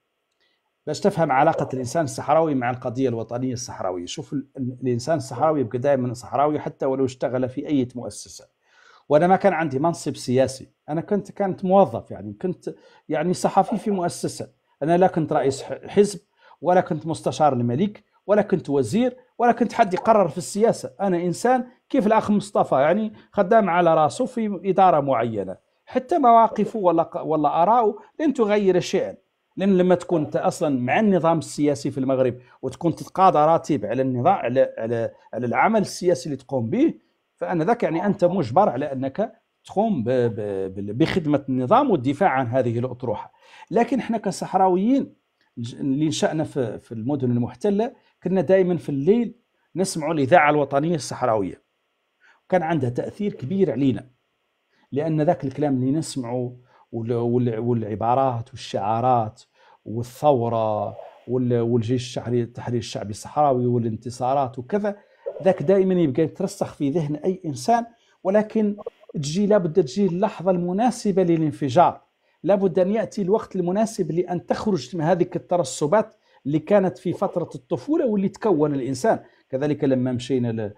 A: باش تفهم علاقة الإنسان الصحراوي مع القضية الوطنية الصحراوية شوف الإنسان الصحراوي يبقى دائما صحراوي حتى ولو اشتغل في أي مؤسسة وأنا ما كان عندي منصب سياسي أنا كنت كانت موظف يعني كنت يعني صحفي في مؤسسة انا لا كنت رئيس حزب ولا كنت مستشار الملك ولا كنت وزير ولا كنت حد يقرر في السياسه انا انسان كيف الاخ مصطفى يعني خدام على راسه في اداره معينه حتى مواقفه ولا ولا اراءه لن تغير شيئا لان لما تكون انت اصلا مع النظام السياسي في المغرب وتكون تتقاضى راتب على النظام على على على العمل السياسي اللي تقوم به فان ذاك يعني انت مجبر على انك تقوم بخدمه النظام والدفاع عن هذه الاطروحه لكن احنا كصحراويين اللي نشأنا في المدن المحتله كنا دائما في الليل نسمعوا الاذاعه الوطنيه الصحراويه كان عندها تاثير كبير علينا لان ذاك الكلام اللي نسمعه والعبارات والشعارات والثوره والجيش الشعري التحرير الشعبي الصحراوي والانتصارات وكذا ذاك دائما يبقى يترسخ في ذهن اي انسان ولكن تجي لابد تجي اللحظة المناسبة للانفجار لابد أن يأتي الوقت المناسب لأن تخرج من هذه الترسبات اللي كانت في فترة الطفولة واللي تكون الإنسان كذلك لما مشينا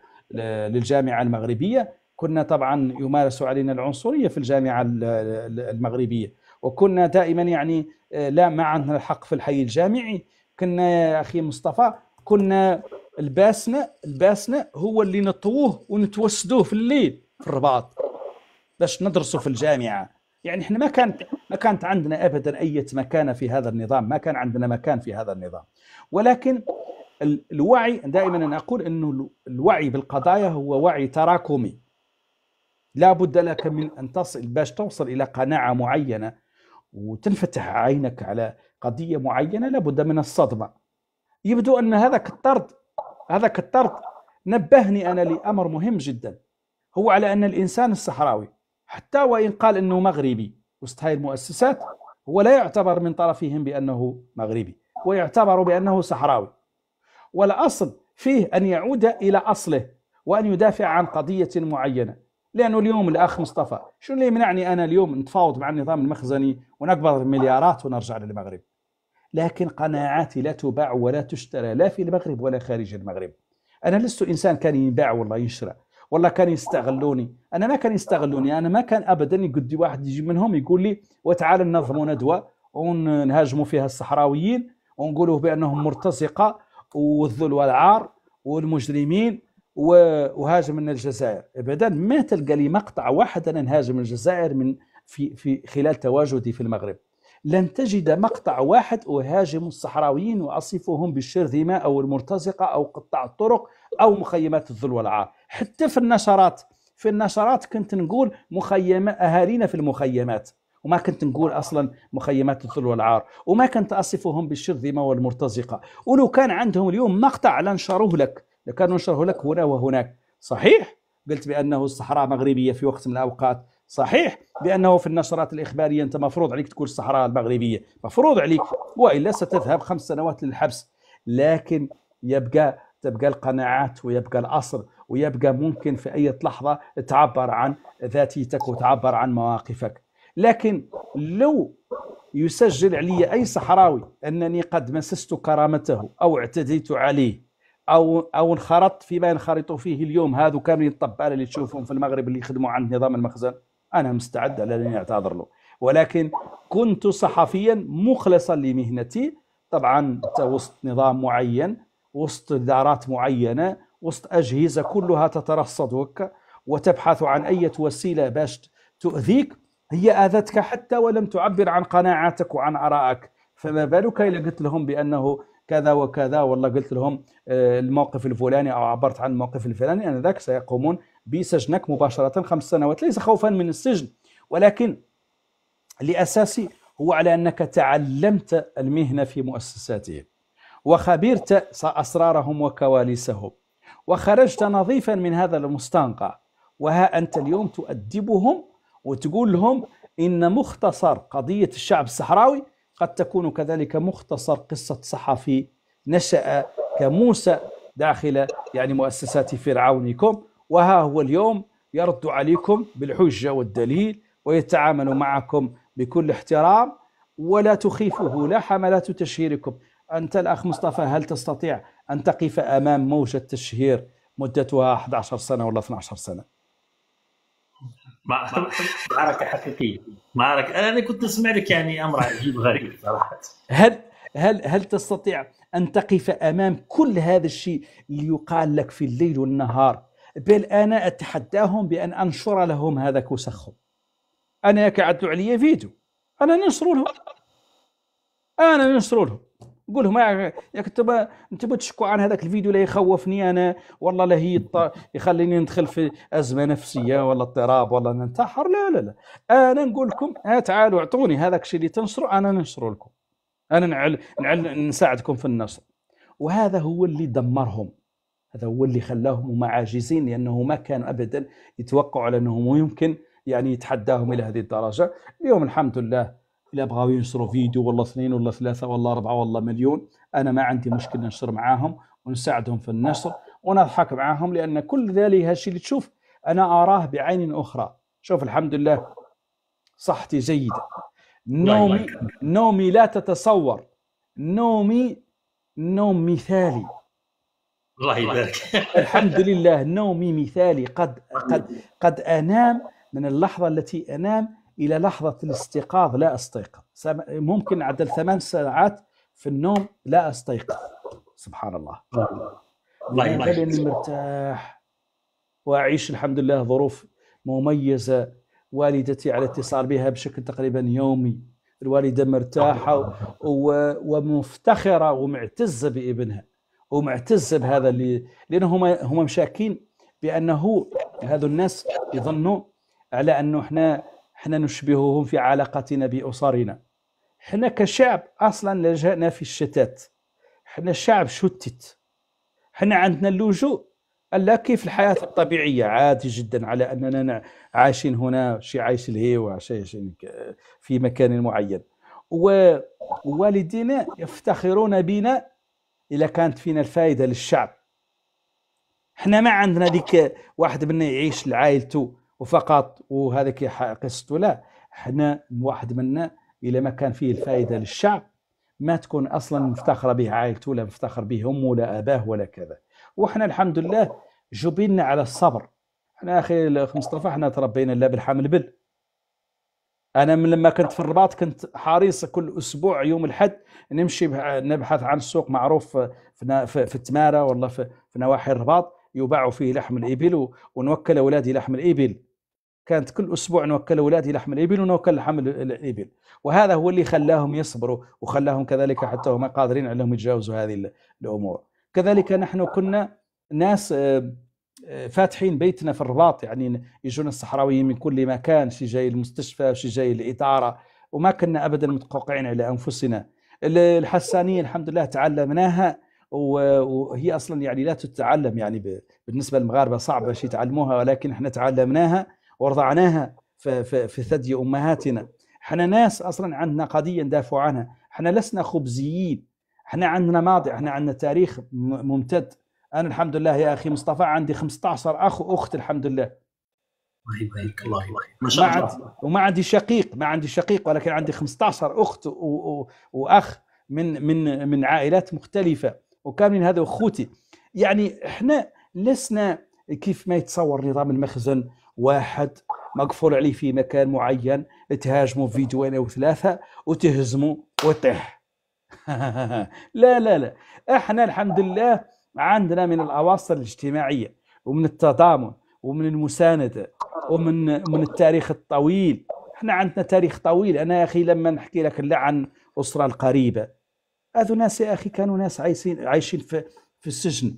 A: للجامعة المغربية كنا طبعا يمارس علينا العنصرية في الجامعة المغربية وكنا دائما يعني آه، لا ما عندنا الحق في الحي الجامعي كنا يا أخي مصطفى كنا لباسنا لباسنا هو اللي نطوه ونتوسدوه في الليل في الرباط باش ندرسه في الجامعه يعني احنا ما كانت ما كانت عندنا ابدا اي مكانه في هذا النظام ما كان عندنا مكان في هذا النظام ولكن الوعي دائما انا اقول انه الوعي بالقضايا هو وعي تراكمي لا بد لك من ان تصل باش توصل الى قناعه معينه وتنفتح عينك على قضيه معينه لابد من الصدمه يبدو ان هذاك الطرد هذاك الطرد نبهني انا لامر مهم جدا هو على ان الانسان الصحراوي حتى وإن قال أنه مغربي وسط هاي المؤسسات هو لا يعتبر من طرفهم بأنه مغربي ويعتبر بأنه صحراوي والأصل فيه أن يعود إلى أصله وأن يدافع عن قضية معينة لأنه اليوم الأخ مصطفى شو اللي يمنعني أنا اليوم نتفاوض مع النظام المخزني ونقبض المليارات ونرجع للمغرب لكن قناعاتي لا تباع ولا تشترى لا في المغرب ولا خارج المغرب أنا لست إنسان كان يباع والله يشرى ولا كانوا يستغلوني انا ما كان يستغلوني انا ما كان ابدا يقدي واحد يجي منهم يقول لي وتعال ننظموا ندوه ونهاجموا فيها الصحراويين ونقولوا بانهم مرتزقه والذل والعار والمجرمين وهاجم من الجزائر ابدا ما تلقى لي مقطع واحد انا نهاجم الجزائر من في في خلال تواجدي في المغرب لن تجد مقطع واحد أهاجم الصحراويين وأصفهم بالشرذمة أو المرتزقة أو قطاع الطرق أو مخيمات الذل والعار حتى في النشرات في النشرات كنت نقول مخيم اهالينا في المخيمات وما كنت نقول اصلا مخيمات الظل والعار وما كنت اصفهم بالشرذمه والمرتزقه ولو كان عندهم اليوم مقطع لنشروه لك لكانوا نشره لك هنا وهناك صحيح قلت بانه الصحراء مغربيه في وقت من الاوقات صحيح بانه في النشرات الاخباريه انت مفروض عليك تقول الصحراء المغربيه مفروض عليك والا ستذهب خمس سنوات للحبس لكن يبقى تبقى القناعات ويبقى الأصل ويبقى ممكن في أي لحظة تعبر عن ذاتيتك وتعبر عن مواقفك لكن لو يسجل علي أي صحراوي أنني قد مسست كرامته أو اعتديت عليه أو أو انخرطت فيما ينخرط فيه اليوم هذو كاملين الطبالة اللي تشوفهم في المغرب اللي يخدموا عن نظام المخزن أنا مستعد على أنني أعتذر له ولكن كنت صحفيا مخلصا لمهنتي طبعا وسط نظام معين وسط دارات معينة وسط أجهزة كلها تترصدك وتبحث عن أي وسيلة باش تؤذيك هي آذتك حتى ولم تعبر عن قناعاتك وعن آرائك فما بالك إذا قلت لهم بأنه كذا وكذا والله قلت لهم آه، الموقف الفلاني أو عبرت عن الموقف الفلاني أن ذاك سيقومون بسجنك مباشرة خمس سنوات ليس خوفا من السجن ولكن لأساسي هو على أنك تعلمت المهنة في مؤسساتهم وخبرت أسرارهم وكواليسهم وخرجت نظيفا من هذا المستنقع وها أنت اليوم تؤدبهم وتقول لهم إن مختصر قضية الشعب الصحراوي قد تكون كذلك مختصر قصة صحفي نشأ كموسى داخل يعني مؤسسات فرعونكم وها هو اليوم يرد عليكم بالحجة والدليل ويتعامل معكم بكل احترام ولا تخيفه لا حملات تشهيركم أنت الأخ مصطفى هل تستطيع أن تقف أمام موجة تشهير مدتها 11 سنة ولا 12 سنة؟
B: معركة حقيقية معركة أنا كنت أسمع لك يعني أمر عجيب غريب صراحة
A: هل هل هل تستطيع أن تقف أمام كل هذا الشيء اللي يقال لك في الليل والنهار بل أنا أتحداهم بأن أنشر لهم هذا كوسخهم أنا قعدت علي فيديو أنا ننشر لهم أنا ننشر لهم قول لهم ياك انت انت تشكوا عن هذاك الفيديو لا يخوفني انا والله لا هي يخليني ندخل في ازمه نفسيه ولا اضطراب ولا ننتحر لا لا لا انا نقول لكم تعالوا اعطوني هذاك الشيء اللي تنشروا انا ننشره لكم انا نعل... نعل... نساعدكم في النشر وهذا هو اللي دمرهم هذا هو اللي خلاهم هم عاجزين لانه ما كانوا ابدا يتوقعوا على انه يمكن يعني يتحداهم الى هذه الدرجه اليوم الحمد لله الا بغاو ينشروا فيديو ولا اثنين ولا ثلاثه ولا اربعه ولا مليون انا ما عندي مشكله ننشر معاهم ونساعدهم في النشر ونضحك معاهم لان كل ذلك هالشيء اللي تشوف انا اراه بعين اخرى شوف الحمد لله صحتي جيده نومي نومي لا تتصور نومي نوم مثالي
B: الله يبارك الحمد
A: لله نومي مثالي قد قد قد انام من اللحظه التي انام إلى لحظة الاستيقاظ لا أستيقظ ممكن عدل ثمان ساعات في النوم لا أستيقظ سبحان الله الله يبارك مرتاح وأعيش الحمد لله ظروف مميزة والدتي على اتصال بها بشكل تقريبا يومي الوالدة مرتاحة ومفتخرة ومعتزة بابنها ومعتزة بهذا اللي لأنهم هم مشاكين بأنه هذو الناس يظنوا على أنه احنا حنا نشبههم في علاقتنا بأسرنا حنا كشعب أصلا لجأنا في الشتات حنا شعب شتت حنا عندنا اللجوء لا كيف الحياة الطبيعية عادي جدا على أننا عايشين هنا شي عايش الهيوة شي في مكان معين ووالدينا يفتخرون بنا إذا كانت فينا الفائدة للشعب حنا ما عندنا ديك واحد منا يعيش لعائلته وفقط وهذيك قصته لا حنا واحد منا الى ما كان فيه الفائده للشعب ما تكون اصلا مفتخره به عائلته ولا مفتخر به امه ولا اباه ولا كذا وحنا الحمد لله جبلنا على الصبر احنا اخي الاخ مصطفى احنا تربينا لا بالحمل بل انا من لما كنت في الرباط كنت حريص كل اسبوع يوم الاحد نمشي نبحث عن سوق معروف في, في التماره ولا في, في نواحي الرباط يباع فيه لحم الابل ونوكل اولادي لحم الابل كانت كل اسبوع نوكل اولادي لحم الابل ونوكل لحم الابل وهذا هو اللي خلاهم يصبروا وخلاهم كذلك حتى هم قادرين انهم يتجاوزوا هذه الامور كذلك نحن كنا ناس آه، آه، فاتحين بيتنا في الرباط يعني يجون الصحراويين من كل مكان شي جاي المستشفى شي جاي الإدارة وما كنا أبدا متقوقعين على أنفسنا الحسانية الحمد لله تعلمناها وهي أصلا يعني لا تتعلم يعني بالنسبة للمغاربة صعبة شي يتعلموها ولكن احنا تعلمناها ورضعناها في, في, في ثدي امهاتنا احنا ناس اصلا عندنا قضيه ندافع عنها احنا لسنا خبزيين احنا عندنا ماضي احنا عندنا تاريخ ممتد انا الحمد لله يا اخي مصطفى عندي 15 اخ واخت الحمد لله الله
B: يبارك الله يبارك ما شاء الله
A: وما عندي شقيق ما عندي شقيق ولكن عندي 15 اخت واخ من من من عائلات مختلفه وكاملين هذا اخوتي يعني احنا لسنا كيف ما يتصور نظام المخزن واحد مقفول عليه في مكان معين تهاجموا فيديوين او ثلاثه وتهزموا وتطيح لا لا لا احنا الحمد لله عندنا من الاواصر الاجتماعيه ومن التضامن ومن المسانده ومن من التاريخ الطويل احنا عندنا تاريخ طويل انا يا اخي لما نحكي لك لا عن اسره القريبه هذو ناس يا اخي كانوا ناس عايشين عايشين في في السجن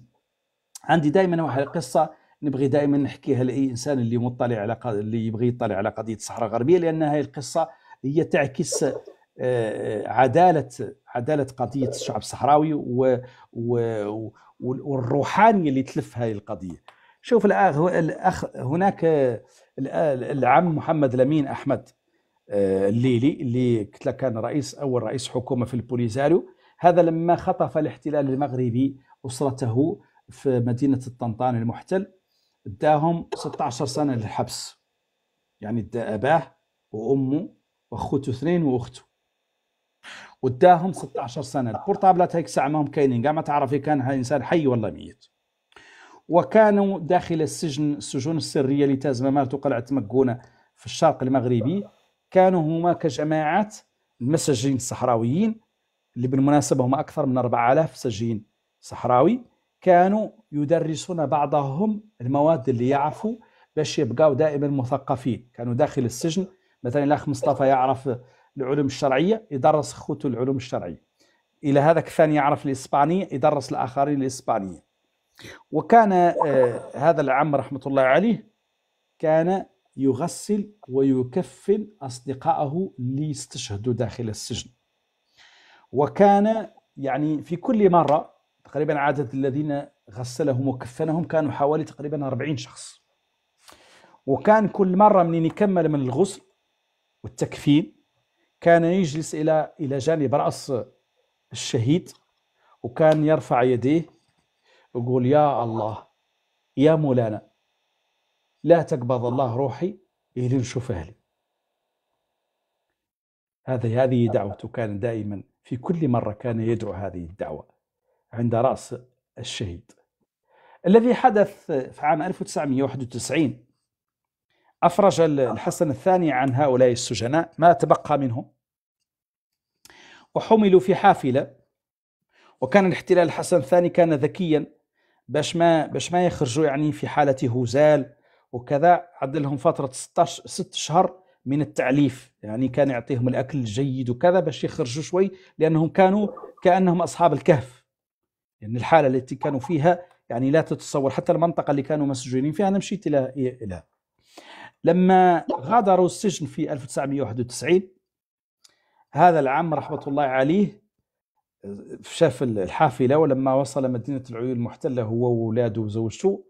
A: عندي دائما واحد القصه نبغي دائما نحكيها لاي انسان اللي مطلع على اللي يبغي يطلع على قضيه الصحراء الغربيه لان هذه القصه هي تعكس آه، آه، عداله عداله قضيه الشعب الصحراوي و... و... والروحانيه اللي تلف هذه القضيه شوف الأخ... الأخ... هناك آه، العم محمد لمين احمد الليلي اللي قلت لك كان رئيس اول رئيس حكومه في البوليزاريو هذا لما خطف الاحتلال المغربي اسرته في مدينه الطنطان المحتل اداهم 16 سنه للحبس يعني ادى اباه وامه واخوته اثنين واخته وداهم 16 سنه البورتابلات هيك ساعه ما هم كاينين كاع ما تعرفي إيه كان هذا انسان حي ولا ميت وكانوا داخل السجن السجون السريه اللي تازمه ممارته قلعه مكونه في الشرق المغربي كانوا هما كجماعات المساجين الصحراويين اللي بالمناسبه هما اكثر من 4000 سجين صحراوي كانوا يدرسون بعضهم المواد اللي يعرفوا باش يبقاو دائما مثقفين كانوا داخل السجن مثلا الاخ مصطفى يعرف العلوم الشرعيه يدرس اخوته العلوم الشرعيه الى هذاك الثاني يعرف الاسبانيه يدرس الاخرين الاسبانيه وكان آه، هذا العم رحمه الله عليه كان يغسل ويكفن اصدقائه اللي داخل السجن وكان يعني في كل مره تقريبا عدد الذين غسلهم وكفنهم كانوا حوالي تقريبا 40 شخص وكان كل مرة منين يكمل من الغسل والتكفين كان يجلس إلى إلى جانب رأس الشهيد وكان يرفع يديه ويقول يا الله يا مولانا لا تقبض الله روحي إلي نشوف أهلي هذه هذه دعوته كان دائما في كل مرة كان يدعو هذه الدعوة عند رأس الشهيد الذي حدث في عام 1991 أفرج آه. الحسن الثاني عن هؤلاء السجناء ما تبقى منهم وحملوا في حافلة وكان الاحتلال الحسن الثاني كان ذكيا باش ما باش ما يخرجوا يعني في حالة هزال وكذا عد لهم فترة 16 ست شهر من التعليف يعني كان يعطيهم الأكل الجيد وكذا باش يخرجوا شوي لأنهم كانوا كأنهم أصحاب الكهف يعني الحالة التي كانوا فيها يعني لا تتصور حتى المنطقة اللي كانوا مسجونين فيها أنا مشيت إلى إلى لما غادروا السجن في 1991 هذا العام رحمة الله عليه شاف الحافلة ولما وصل مدينة العيون المحتلة هو واولاده وزوجته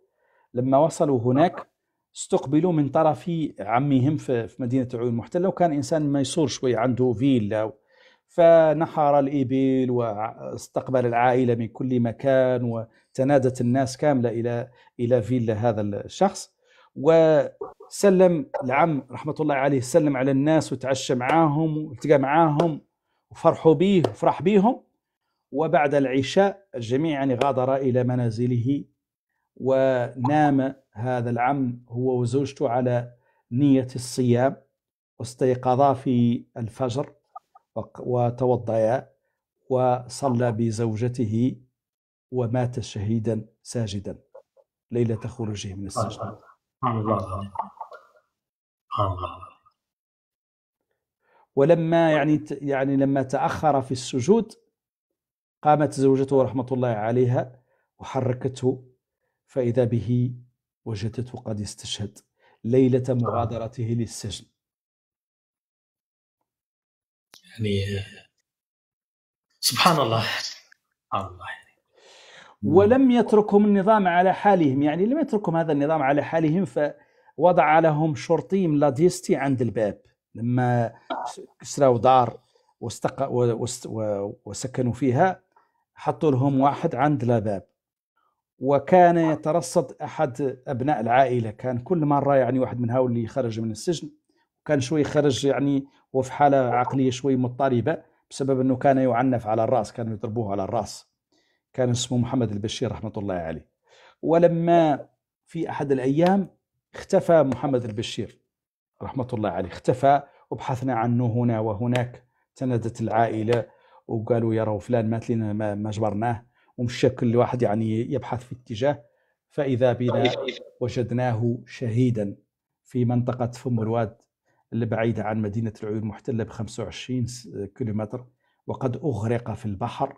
A: لما وصلوا هناك استقبلوا من طرف عمهم في مدينة العيون المحتلة وكان إنسان ميسور شوي عنده فيلا فنحر الإبل واستقبل العائلة من كل مكان وتنادت الناس كاملة إلى إلى فيلا هذا الشخص وسلم العم رحمة الله عليه سلم على الناس وتعشى معاهم والتقى معاهم وفرحوا به وفرح بهم وبعد العشاء الجميع يعني غادر إلى منازله ونام هذا العم هو وزوجته على نية الصيام واستيقظا في الفجر وتوضأ وصلى بزوجته ومات شهيدا ساجدا ليلة خروجه من السجن ولما يعني يعني لما تأخر في السجود قامت زوجته رحمة الله عليها وحركته فإذا به وجدته قد استشهد ليلة نعم. مغادرته للسجن يعني سبحان الله سبحان الله يعني. ولم يتركهم النظام على حالهم يعني لم يتركهم هذا النظام على حالهم فوضع لهم شرطي ملاديستي عند الباب لما كسروا دار واستق... وسكنوا فيها حطوا لهم واحد عند الباب وكان يترصد احد ابناء العائله كان كل مره يعني واحد من هؤلاء خرج من السجن وكان شوي خرج يعني هو في حالة عقلية شوي مضطربة بسبب أنه كان يعنف على الرأس كانوا يضربوه على الرأس كان اسمه محمد البشير رحمة الله عليه ولما في أحد الأيام اختفى محمد البشير رحمة الله عليه اختفى وبحثنا عنه هنا وهناك تندت العائلة وقالوا يا رو فلان مات لنا ما جبرناه كل واحد يعني يبحث في اتجاه فإذا بنا وجدناه شهيدا في منطقة فم الواد اللي بعيدة عن مدينة العيون المحتلة ب 25 كيلومتر وقد أغرق في البحر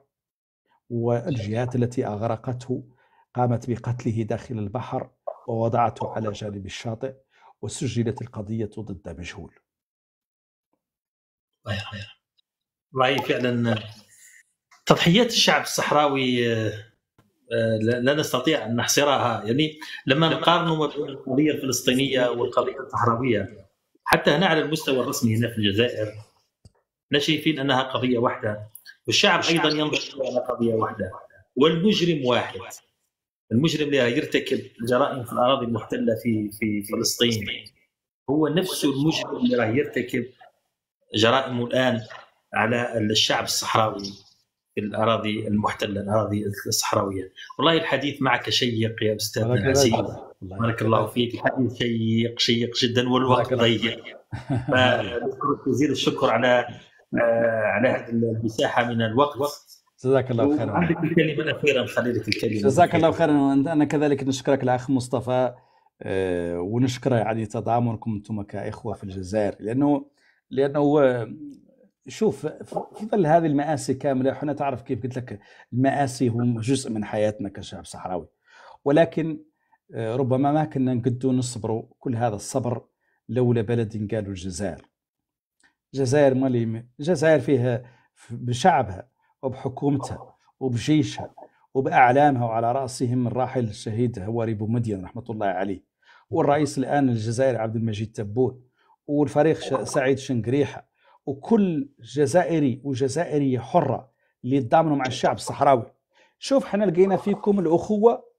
A: والجهات التي أغرقته قامت بقتله داخل البحر ووضعته على جانب الشاطئ وسجلت القضية ضد مجهول
B: الله طيب، طيب. رأيي فعلا تضحيات الشعب الصحراوي آه، آه، لا نستطيع ان نحصرها يعني لما نقارن ما بين القضيه الفلسطينيه والقضيه الصحراويه حتى هنا على المستوى الرسمي هنا في الجزائر احنا شايفين أنها قضية واحدة والشعب أيضا ينظر إلى قضية واحدة والمجرم واحد المجرم اللي يرتكب الجرائم في الأراضي المحتلة في في فلسطين هو نفس المجرم اللي راه يرتكب جرائمه الآن على الشعب الصحراوي في الاراضي المحتله الاراضي الصحراويه والله الحديث معك شيق يا استاذ عزيز بارك الله فيك الحديث شيق شيق جدا والوقت ضيق فنشكر جزيل الشكر على آه، على هذه المساحه من الوقت جزاك الله خيرا عندك الكلمه الاخيره نخلي لك الكلمه جزاك الله
A: خيرا انا كذلك نشكرك الاخ مصطفى آه، ونشكر يعني تضامنكم انتم كاخوه في الجزائر لانه لانه آه، شوف في ظل هذه المآسي كامله احنا تعرف كيف قلت لك المآسي هم جزء من حياتنا كشعب صحراوي ولكن آه، ربما ما كنا نقدو نصبروا كل هذا الصبر لولا بلد قالوا الجزائر الجزائر مالي الجزائر فيها بشعبها وبحكومتها وبجيشها وبأعلامها وعلى رأسهم الراحل الشهيد هواري بومدين رحمة الله عليه والرئيس الآن الجزائر عبد المجيد تبون والفريق سعيد شنقريحة وكل جزائري وجزائرية حرة اللي يتضامنوا مع الشعب الصحراوي شوف احنا لقينا فيكم الأخوة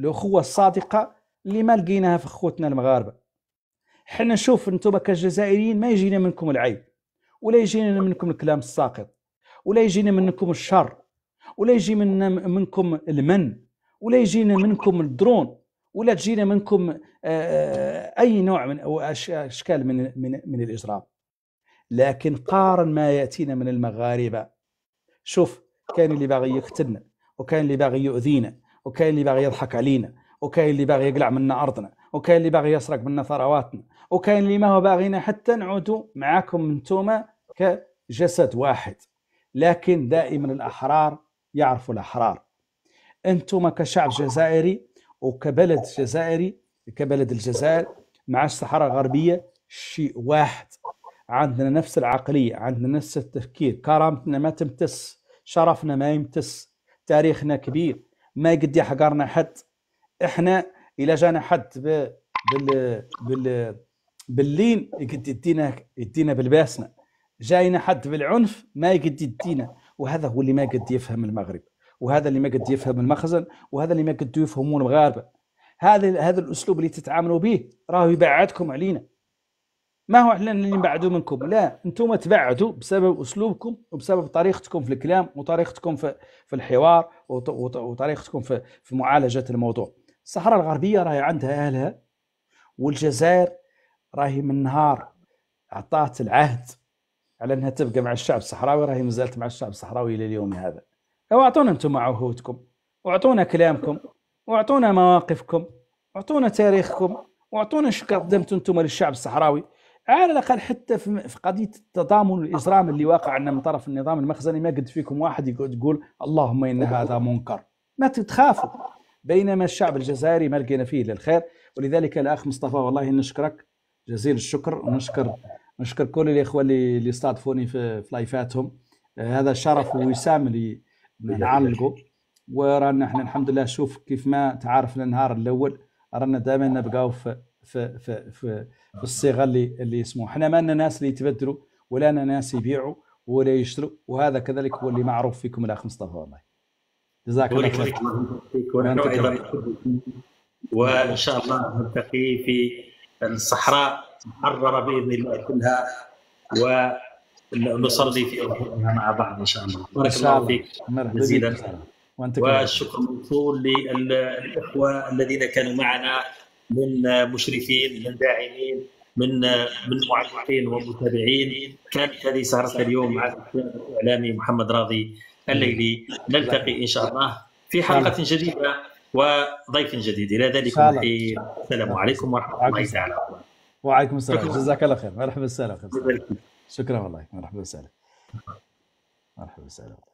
A: الاخوه الصادقه اللي ما لقيناها في اخوتنا المغاربه حنا نشوف انتم كجزائريين ما يجينا منكم العيب ولا يجينا منكم الكلام الساقط ولا يجينا منكم الشر ولا يجي منا منكم المن ولا يجينا منكم الدرون ولا تجينا منكم آه، آه، اي نوع من او اشكال من من, من الاجرام لكن قارن ما ياتينا من المغاربه شوف كان اللي باغي يقتلنا وكان اللي باغي يؤذينا وكاين اللي باغي يضحك علينا وكاين اللي باغي يقلع منا ارضنا وكاين اللي باغي يسرق منا ثرواتنا وكاين اللي ما هو باغينا حتى نعودوا معاكم انتوما كجسد واحد لكن دائما الاحرار يعرفوا الاحرار انتم كشعب جزائري وكبلد جزائري كبلد الجزائر مع الصحراء الغربيه شيء واحد عندنا نفس العقليه عندنا نفس التفكير كرامتنا ما تمتص شرفنا ما يمتص تاريخنا كبير ما يقد يحقرنا حد احنا الا جانا حد بال بال باللين يقد يدينا يدينا بالباسنا جاينا حد بالعنف ما يقد يدينا وهذا هو اللي ما قد يفهم المغرب وهذا اللي ما قد يفهم المخزن وهذا اللي ما قد يفهمون المغاربه هذا هذا الاسلوب اللي تتعاملوا به راه يبعدكم علينا ما هو احنا اللي نبعدوا منكم لا انتم تبعدوا بسبب اسلوبكم وبسبب طريقتكم في الكلام وطريقتكم في, في الحوار وطريقتكم في, في معالجه الموضوع الصحراء الغربيه راهي عندها اهلها والجزائر راهي من نهار عطات العهد على انها تبقى مع الشعب الصحراوي راهي مازالت مع الشعب الصحراوي الى اليوم هذا اعطونا انتم عهودكم واعطونا كلامكم واعطونا مواقفكم واعطونا تاريخكم واعطونا شو قدمتوا انتم للشعب الصحراوي على الاقل حتى في قضيه التضامن أه. والاجرام اللي واقع عندنا من طرف النظام المخزني ما قد فيكم واحد يقعد يقول اللهم ان أه. هذا منكر ما تتخافوا بينما الشعب الجزائري ما لقينا فيه الا الخير ولذلك الاخ مصطفى والله نشكرك جزيل الشكر ونشكر نشكر كل الاخوه اللي اللي استضافوني في, في لايفاتهم هذا شرف ووسام اللي نعلقوا ورانا احنا الحمد لله شوف كيف ما تعرف النهار الاول رانا دائما نبقاو في في في في, في الصيغه اللي اللي يسموها احنا ما لنا ناس اللي يتبدلوا ولا لنا ناس يبيعوا ولا يشتروا وهذا كذلك هو اللي معروف فيكم الاخ مصطفى والله جزاك الله خير
B: وان شاء الله نلتقي في الصحراء محرره باذن الله كلها ونصلي في مع بعض ان شاء الله
A: بارك الله فيك مزيدا
B: وانت والشكر موصول للاخوه الذين كانوا معنا من مشرفين من داعمين من من معلقين ومتابعين كانت هذه سهرتنا اليوم مع الاعلامي محمد راضي الليلي نلتقي ان شاء الله في حلقه جديده وضيف
A: جديد الى ذلك السلام عليكم ورحمه الله تعالى وعليكم السلام جزاك الله خير مرحبا وسهلا شكرا والله مرحبا وسهلا مرحبا وسهلا